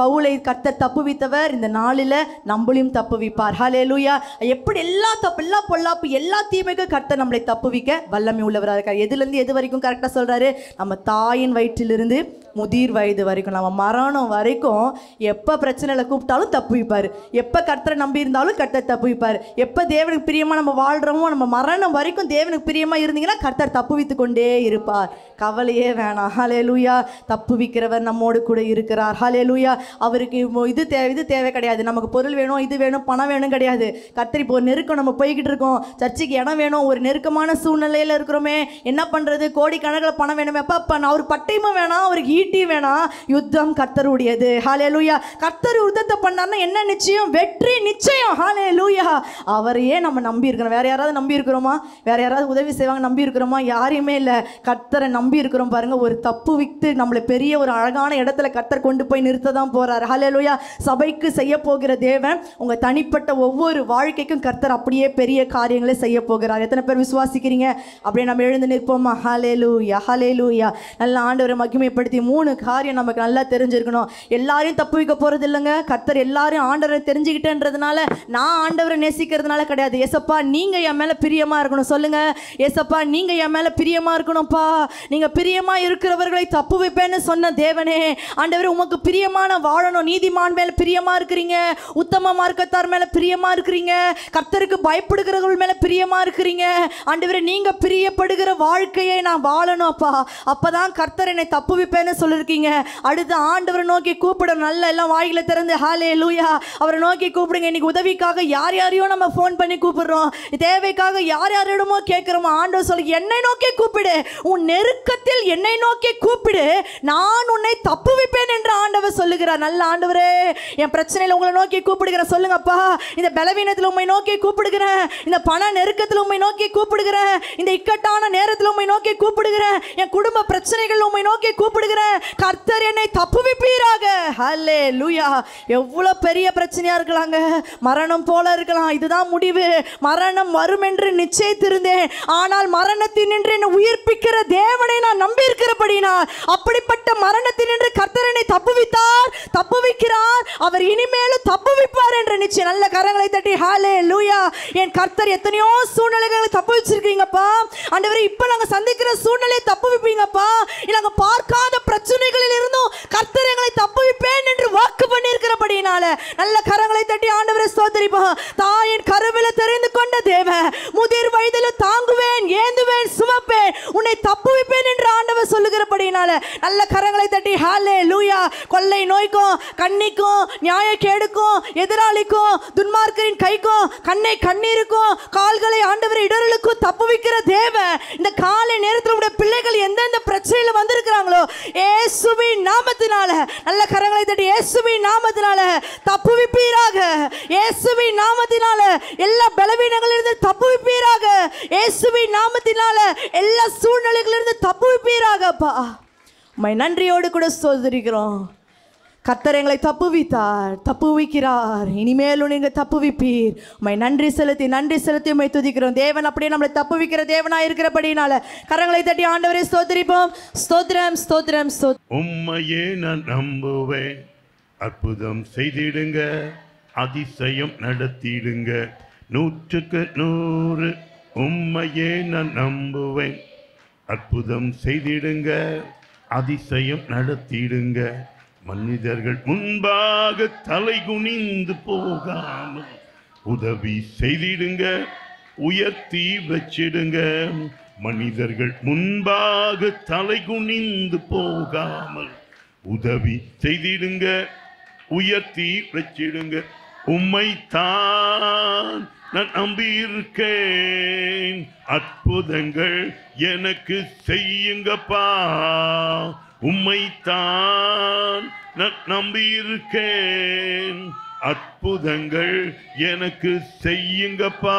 பவுளை கத்த தப்புவித்தவர் இந்த நாளில் நம்மளையும் தப்புவிப்பார் ஹலே லூயா எப்படி எல்லா தப்பு எல்லா பொல்லாப்பு எல்லா தீமைக்கும் கத்த நம்மளை தப்புவிக்க வல்லமை உள்ளவராக இருக்கார் எதுலேருந்து எது வரைக்கும் கரெக்டாக சொல்கிறாரு நம்ம தாயின் வயிற்றிலிருந்து முதிர் வயது வரைக்கும் நம்ம மரணம் வரைக்கும் எப்போ பிரச்சனையில் கூப்பிட்டாலும் வைப்பார் எப்போ கர்த்த கத்தரை நம்பி இருந்தாலும் கர்த்தர் தப்புவிப்பார் எப்போ தேவனுக்கு பிரியமாக நம்ம வாழ்கிறோமோ நம்ம மரணம் வரைக்கும் தேவனுக்கு பிரியமாக இருந்தீங்கன்னா கர்த்தர் தப்புவித்து கொண்டே இருப்பார் கவலையே வேணாம் ஹலே லூயா தப்புவிக்கிறவர் நம்மோடு கூட இருக்கிறார் ஹலே லூயா அவருக்கு இது தேவை இது தேவை கிடையாது நமக்கு பொருள் வேணும் இது வேணும் பணம் வேணும் கிடையாது கத்தர் இப்போ ஒரு நெருக்கம் நம்ம போய்கிட்டு இருக்கோம் சர்ச்சைக்கு இடம் வேணும் ஒரு நெருக்கமான சூழ்நிலையில் இருக்கிறோமே என்ன பண்ணுறது கோடிக்கணக்கில் பணம் வேணுமே அப்போ அப்போ அவருக்கு பட்டயமும் வேணாம் அவருக்கு ஈட்டி வேணாம் யுத்தம் கத்தருடையது லூயா கத்தர் யுத்தத்தை பண்ணார்னா என்ன நிச்சயம் வெற்றி நிச்சயம் ஹாலே லூயா அவரையே நம்ம நம்பி இருக்கிறோம் வேற யாராவது நம்பி இருக்கிறோமா வேற யாராவது உதவி செய்வாங்க நம்பி இருக்கிறோமா யாரையுமே இல்லை கர்த்தரை நம்பி இருக்கிறோம் பாருங்க ஒரு தப்பு விற்று நம்மளை பெரிய ஒரு அழகான இடத்துல கர்த்தர் கொண்டு போய் நிறுத்த தான் போறாரு ஹாலே லூயா சபைக்கு செய்ய போகிற தேவன் உங்க தனிப்பட்ட ஒவ்வொரு வாழ்க்கைக்கும் கர்த்தர் அப்படியே பெரிய காரியங்களை செய்ய போகிறார் எத்தனை பேர் விசுவாசிக்கிறீங்க அப்படியே நம்ம எழுந்து நிற்போமா ஹாலே லூயா ஹாலே லூயா நல்ல ஆண்டவரை மகிமைப்படுத்தி மூணு காரியம் நமக்கு நல்லா தெரிஞ்சிருக்கணும் எல்லாரையும் தப்பு வைக்க போறது இல்லைங்க கர்த்தர் எல்லாரும் ஆண்டவரை தெரிஞ்சுக்கிட்டு நேசிக்கிறேன்றதுனால நான் ஆண்டவரை நேசிக்கிறதுனால கிடையாது எசப்பா நீங்கள் என் மேலே பிரியமாக இருக்கணும் சொல்லுங்கள் எசப்பா நீங்கள் என் மேலே பிரியமாக இருக்கணும்ப்பா நீங்கள் பிரியமாக இருக்கிறவர்களை தப்பு வைப்பேன்னு சொன்ன தேவனே ஆண்டவர் உமக்கு பிரியமான வாழணும் நீதிமான் மேலே பிரியமாக இருக்கிறீங்க உத்தம மார்க்கத்தார் மேலே பிரியமாக இருக்கிறீங்க கர்த்தருக்கு பயப்படுகிறவர்கள் மேலே பிரியமாக இருக்கிறீங்க ஆண்டவர் நீங்கள் பிரியப்படுகிற வாழ்க்கையை நான் வாழணும் அப்பா அப்போ தான் கர்த்தர் என்னை தப்பு வைப்பேன்னு சொல்லியிருக்கீங்க அடுத்து ஆண்டவரை நோக்கி கூப்பிட நல்ல எல்லாம் வாயில திறந்து ஹாலே லூயா அவரை நோக்கி கூப்பிட்டு கூப்பிடுங்க இன்னைக்கு உதவிக்காக யார் யாரையும் நம்ம ஃபோன் பண்ணி கூப்பிடுறோம் தேவைக்காக யார் யாரிடமோ கேட்குறோமோ ஆண்டவர் சொல்லி என்னை நோக்கி கூப்பிடு உன் நெருக்கத்தில் என்னை நோக்கி கூப்பிடு நான் உன்னை தப்புவிப்பேன் என்று ஆண்டவர் சொல்லுகிறார் நல்ல ஆண்டவரே என் பிரச்சனையில் உங்களை நோக்கி கூப்பிடுகிறேன் சொல்லுங்கப்பா இந்த பலவீனத்தில் உண்மை நோக்கி கூப்பிடுகிறேன் இந்த பண நெருக்கத்தில் உண்மை நோக்கி கூப்பிடுகிறேன் இந்த இக்கட்டான நேரத்தில் உண்மை நோக்கி கூப்பிடுகிறேன் என் குடும்ப பிரச்சனைகள் உண்மை நோக்கி கூப்பிடுகிறேன் கர்த்தர் என்னை தப்புவிப்பீராக ஹல்லே லூயா எவ்வளோ பெரிய பிரச்சனையாக இருக்கலாங்க மரணம் போல இருக்கலாம் இதுதான் முடிவு மரணம் வரும் என்று நிச்சயித்திருந்தேன் ஆனால் நின்று என்னை உயிர்ப்பிக்கிற தேவனை நான் நம்பியிருக்கிறபடினா அப்படிப்பட்ட நின்று கர்த்தரனை தப்புவித்தார் தப்புவிக்கிறார் அவர் இனிமேலும் தப்புவிப்பார் என்று நிச்சயம் நல்ல கரங்களை தட்டி ஹாலே லூயா என் கர்த்தர் எத்தனையோ சூழ்நிலைகளை தப்பு வச்சிருக்கீங்கப்பா ஆண்டவரே இப்போ நாங்கள் சந்திக்கிற சூழ்நிலையை தப்பு வைப்பீங்கப்பா நாங்கள் பார்க்காத பிரச்சனைகளில் இருந்தும் கர்த்தர் தப்பு வைப்பேன் என்று வாக்கு பண்ணியிருக்கிறபடினால நல்ல கரங்களை தட்டி ஆண்டவரே ஆண்டவரே ஸ்தோத்திரிப்போம் தாயின் கருவில தெரிந்து கொண்ட தேவ முதிர் வயதில் தாங்குவேன் ஏந்துவேன் சுமப்பேன் உன்னை தப்புவிப்பேன் என்று இருக்கிறபடினால நல்ல கரங்களை தட்டி ஹாலே லூயா கொள்ளை நோய்க்கும் கண்ணிக்கும் கேடுக்கும் எதிராளிக்கும் துன்மார்க்கரின் கைக்கும் கண்ணை கண்ணீருக்கும் கால்களை ஆண்டவர் தப்பு வைக்கிற தேவ இந்த காலை நேரத்தில் உடைய பிள்ளைகள் எந்தெந்த பிரச்சனையில் வந்திருக்கிறாங்களோ ஏசுவி நாமத்தினால நல்ல கரங்களை தட்டி ஏசுபி நாமத்தினால தப்பு வைப்பீராக ஏசுவி நாமத்தினால எல்லா பலவீனங்களிலிருந்து தப்பு வைப்பீராக ஏசுபி நாமத்தினால எல்லா சூழ்நிலைகளிலிருந்து தப்பு பா உண்மை நன்றியோடு கூட சோதரிக்கிறோம் கத்தர் எங்களை தப்புவித்தார் தப்புவிக்கிறார் இனிமேலும் நீங்கள் தப்புவிப்பீர் உண்மை நன்றி செலுத்தி நன்றி செலுத்தி உண்மை துதிக்கிறோம் தேவன் அப்படியே நம்மளை தப்புவிக்கிற தேவனாக இருக்கிறபடினால கரங்களை தட்டி ஆண்டவரை ஸ்தோத்திரிப்போம் ஸ்தோத்ரம் ஸ்தோத்ரம் உண்மையே நான் நம்புவேன் அற்புதம் செய்திடுங்க அதிசயம் நடத்திடுங்க நூற்றுக்கு நூறு உண்மையே நான் நம்புவேன் அற்புதம் செய்திடுங்க அதிசயம் நடத்திடுங்க மனிதர்கள் முன்பாக தலை குனிந்து போகாமல் உதவி செய்திடுங்க உயர்த்தி வச்சிடுங்க மனிதர்கள் முன்பாக தலை குனிந்து போகாமல் உதவி செய்திடுங்க உயர்த்தி வச்சிடுங்க உம்மைத்தான் நான் நம்பி இருக்கேன் அற்புதங்கள் எனக்கு செய்யுங்கப்பா உம்மைத்தான் நான் நம்பி இருக்கேன் அற்புதங்கள் எனக்கு செய்யுங்கப்பா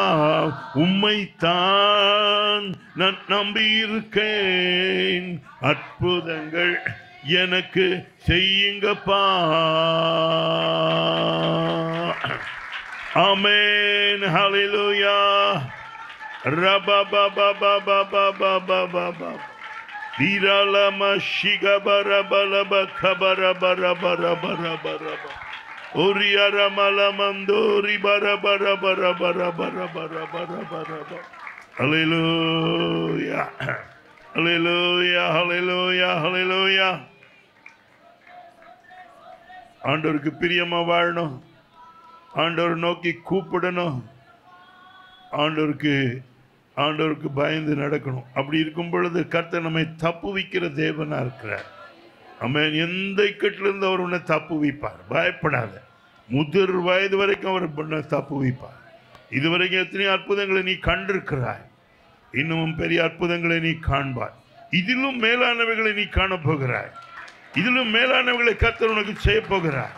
உம்மைத்தான் நான் நம்பி இருக்கேன் அற்புதங்கள் எனக்கு செய்யுங்கப்பா Amen. Hallelujah. Rabba ba ba ba ba ba ba ba ba ba. Hallelujah. Hallelujah. Hallelujah. Hallelujah. ஆண்டவருக்கு பிரியமா வாழணும் ஆண்டவர் நோக்கி கூப்பிடணும் ஆண்டவருக்கு ஆண்டவருக்கு பயந்து நடக்கணும் அப்படி இருக்கும் பொழுது கர்த்தர் நம்மை தப்புவிக்கிற தேவனாக இருக்கிறார் நம்ம எந்த இக்கட்டிலிருந்து அவர் உன்னை தப்பு வைப்பார் பயப்படாத முதிர் வயது வரைக்கும் அவர் உன்னை வைப்பார் இதுவரைக்கும் எத்தனையோ அற்புதங்களை நீ கண்டிருக்கிறாய் இன்னமும் பெரிய அற்புதங்களை நீ காண்பாய் இதிலும் மேலானவைகளை நீ காணப்போகிறாய் இதிலும் மேலானவைகளை கர்த்தர் உனக்கு செய்ய போகிறாய்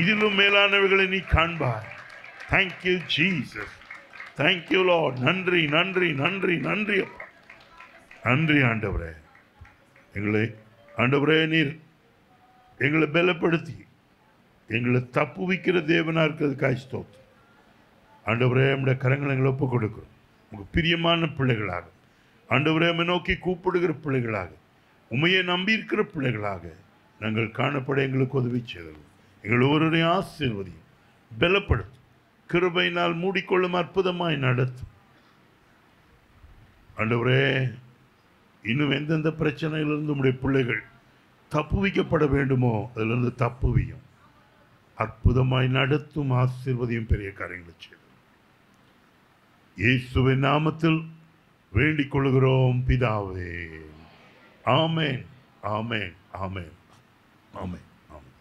இதிலும் மேலானவர்களை நீ காண்பார் தேங்க்யூ ஜீசஸ் தேங்க்யூ லோ நன்றி நன்றி நன்றி நன்றி நன்றி ஆண்டவரே எங்களை ஆண்டவரே நீர் எங்களை பலப்படுத்தி எங்களை தப்பு வைக்கிற தேவனாக இருக்கிறது காய்ச்சோத்து ஆண்டவரே நம்முடைய கரங்களை எங்களை ஒப்புக் கொடுக்குறோம் உங்கள் பிரியமான பிள்ளைகளாக ஆண்டவரே நோக்கி கூப்பிடுகிற பிள்ளைகளாக உண்மையை நம்பி இருக்கிற பிள்ளைகளாக நாங்கள் காணப்பட எங்களுக்கு உதவி செய்தோம் எங்கள் ஒவ்வொருவரையும் ஆசீர்வதியும் பலப்படுத்தும் கிருபையினால் மூடிக்கொள்ளும் அற்புதமாய் நடத்தும் அண்டவரே இன்னும் எந்தெந்த பிரச்சனையிலிருந்து நம்முடைய பிள்ளைகள் தப்புவிக்கப்பட வேண்டுமோ அதிலிருந்து தப்புவியும் அற்புதமாய் நடத்தும் ஆசீர்வதியும் பெரிய காரியங்களை செய்யும் இயேசுவின் நாமத்தில் வேண்டிக் கொள்கிறோம் பிதாவே ஆமேன் ஆமேன் ஆமேன் ஆமேன் ஆமேன்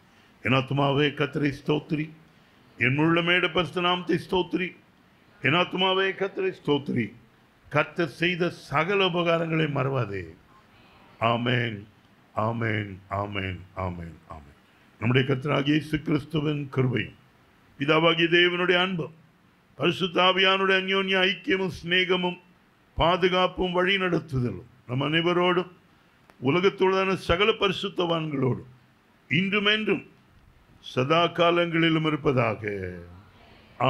என்னாத்துமாவே கத்திரை ஸ்தோத்ரி என் உள்ளமேட பரிசு நாமத்தை ஸ்தோத்ரி என்னாத்துமாவே கத்திரை ஸ்தோத்ரி கத்த செய்த சகல உபகாரங்களை மறவாதே ஆமேன் ஆமேன் ஆமேன் ஆமேன் ஆமேன் நம்முடைய கத்தராகிய இயேசு கிறிஸ்துவின் கிருபையும் பிதாவாகிய தேவனுடைய அன்பும் பரிசுத்தாவியானுடைய அந்யோன்ய ஐக்கியமும் சிநேகமும் பாதுகாப்பும் வழி நடத்துதலும் நம் அனைவரோடும் உலகத்துடனான சகல பரிசுத்தவான்களோடு இன்றுமென்றும் சதா காலங்களிலும் இருப்பதாக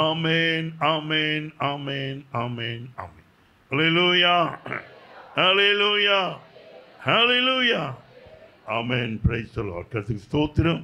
ஆமேன் ஆமேன் ஆமேன் ஆமேன் ஆமேன் அலையிலூயா அலையிலூயா ஹலையிலூயா ஆமேன் பிரைஸ் சொல்லுவார் கருத்துக்கு ஸ்தோத்திரம்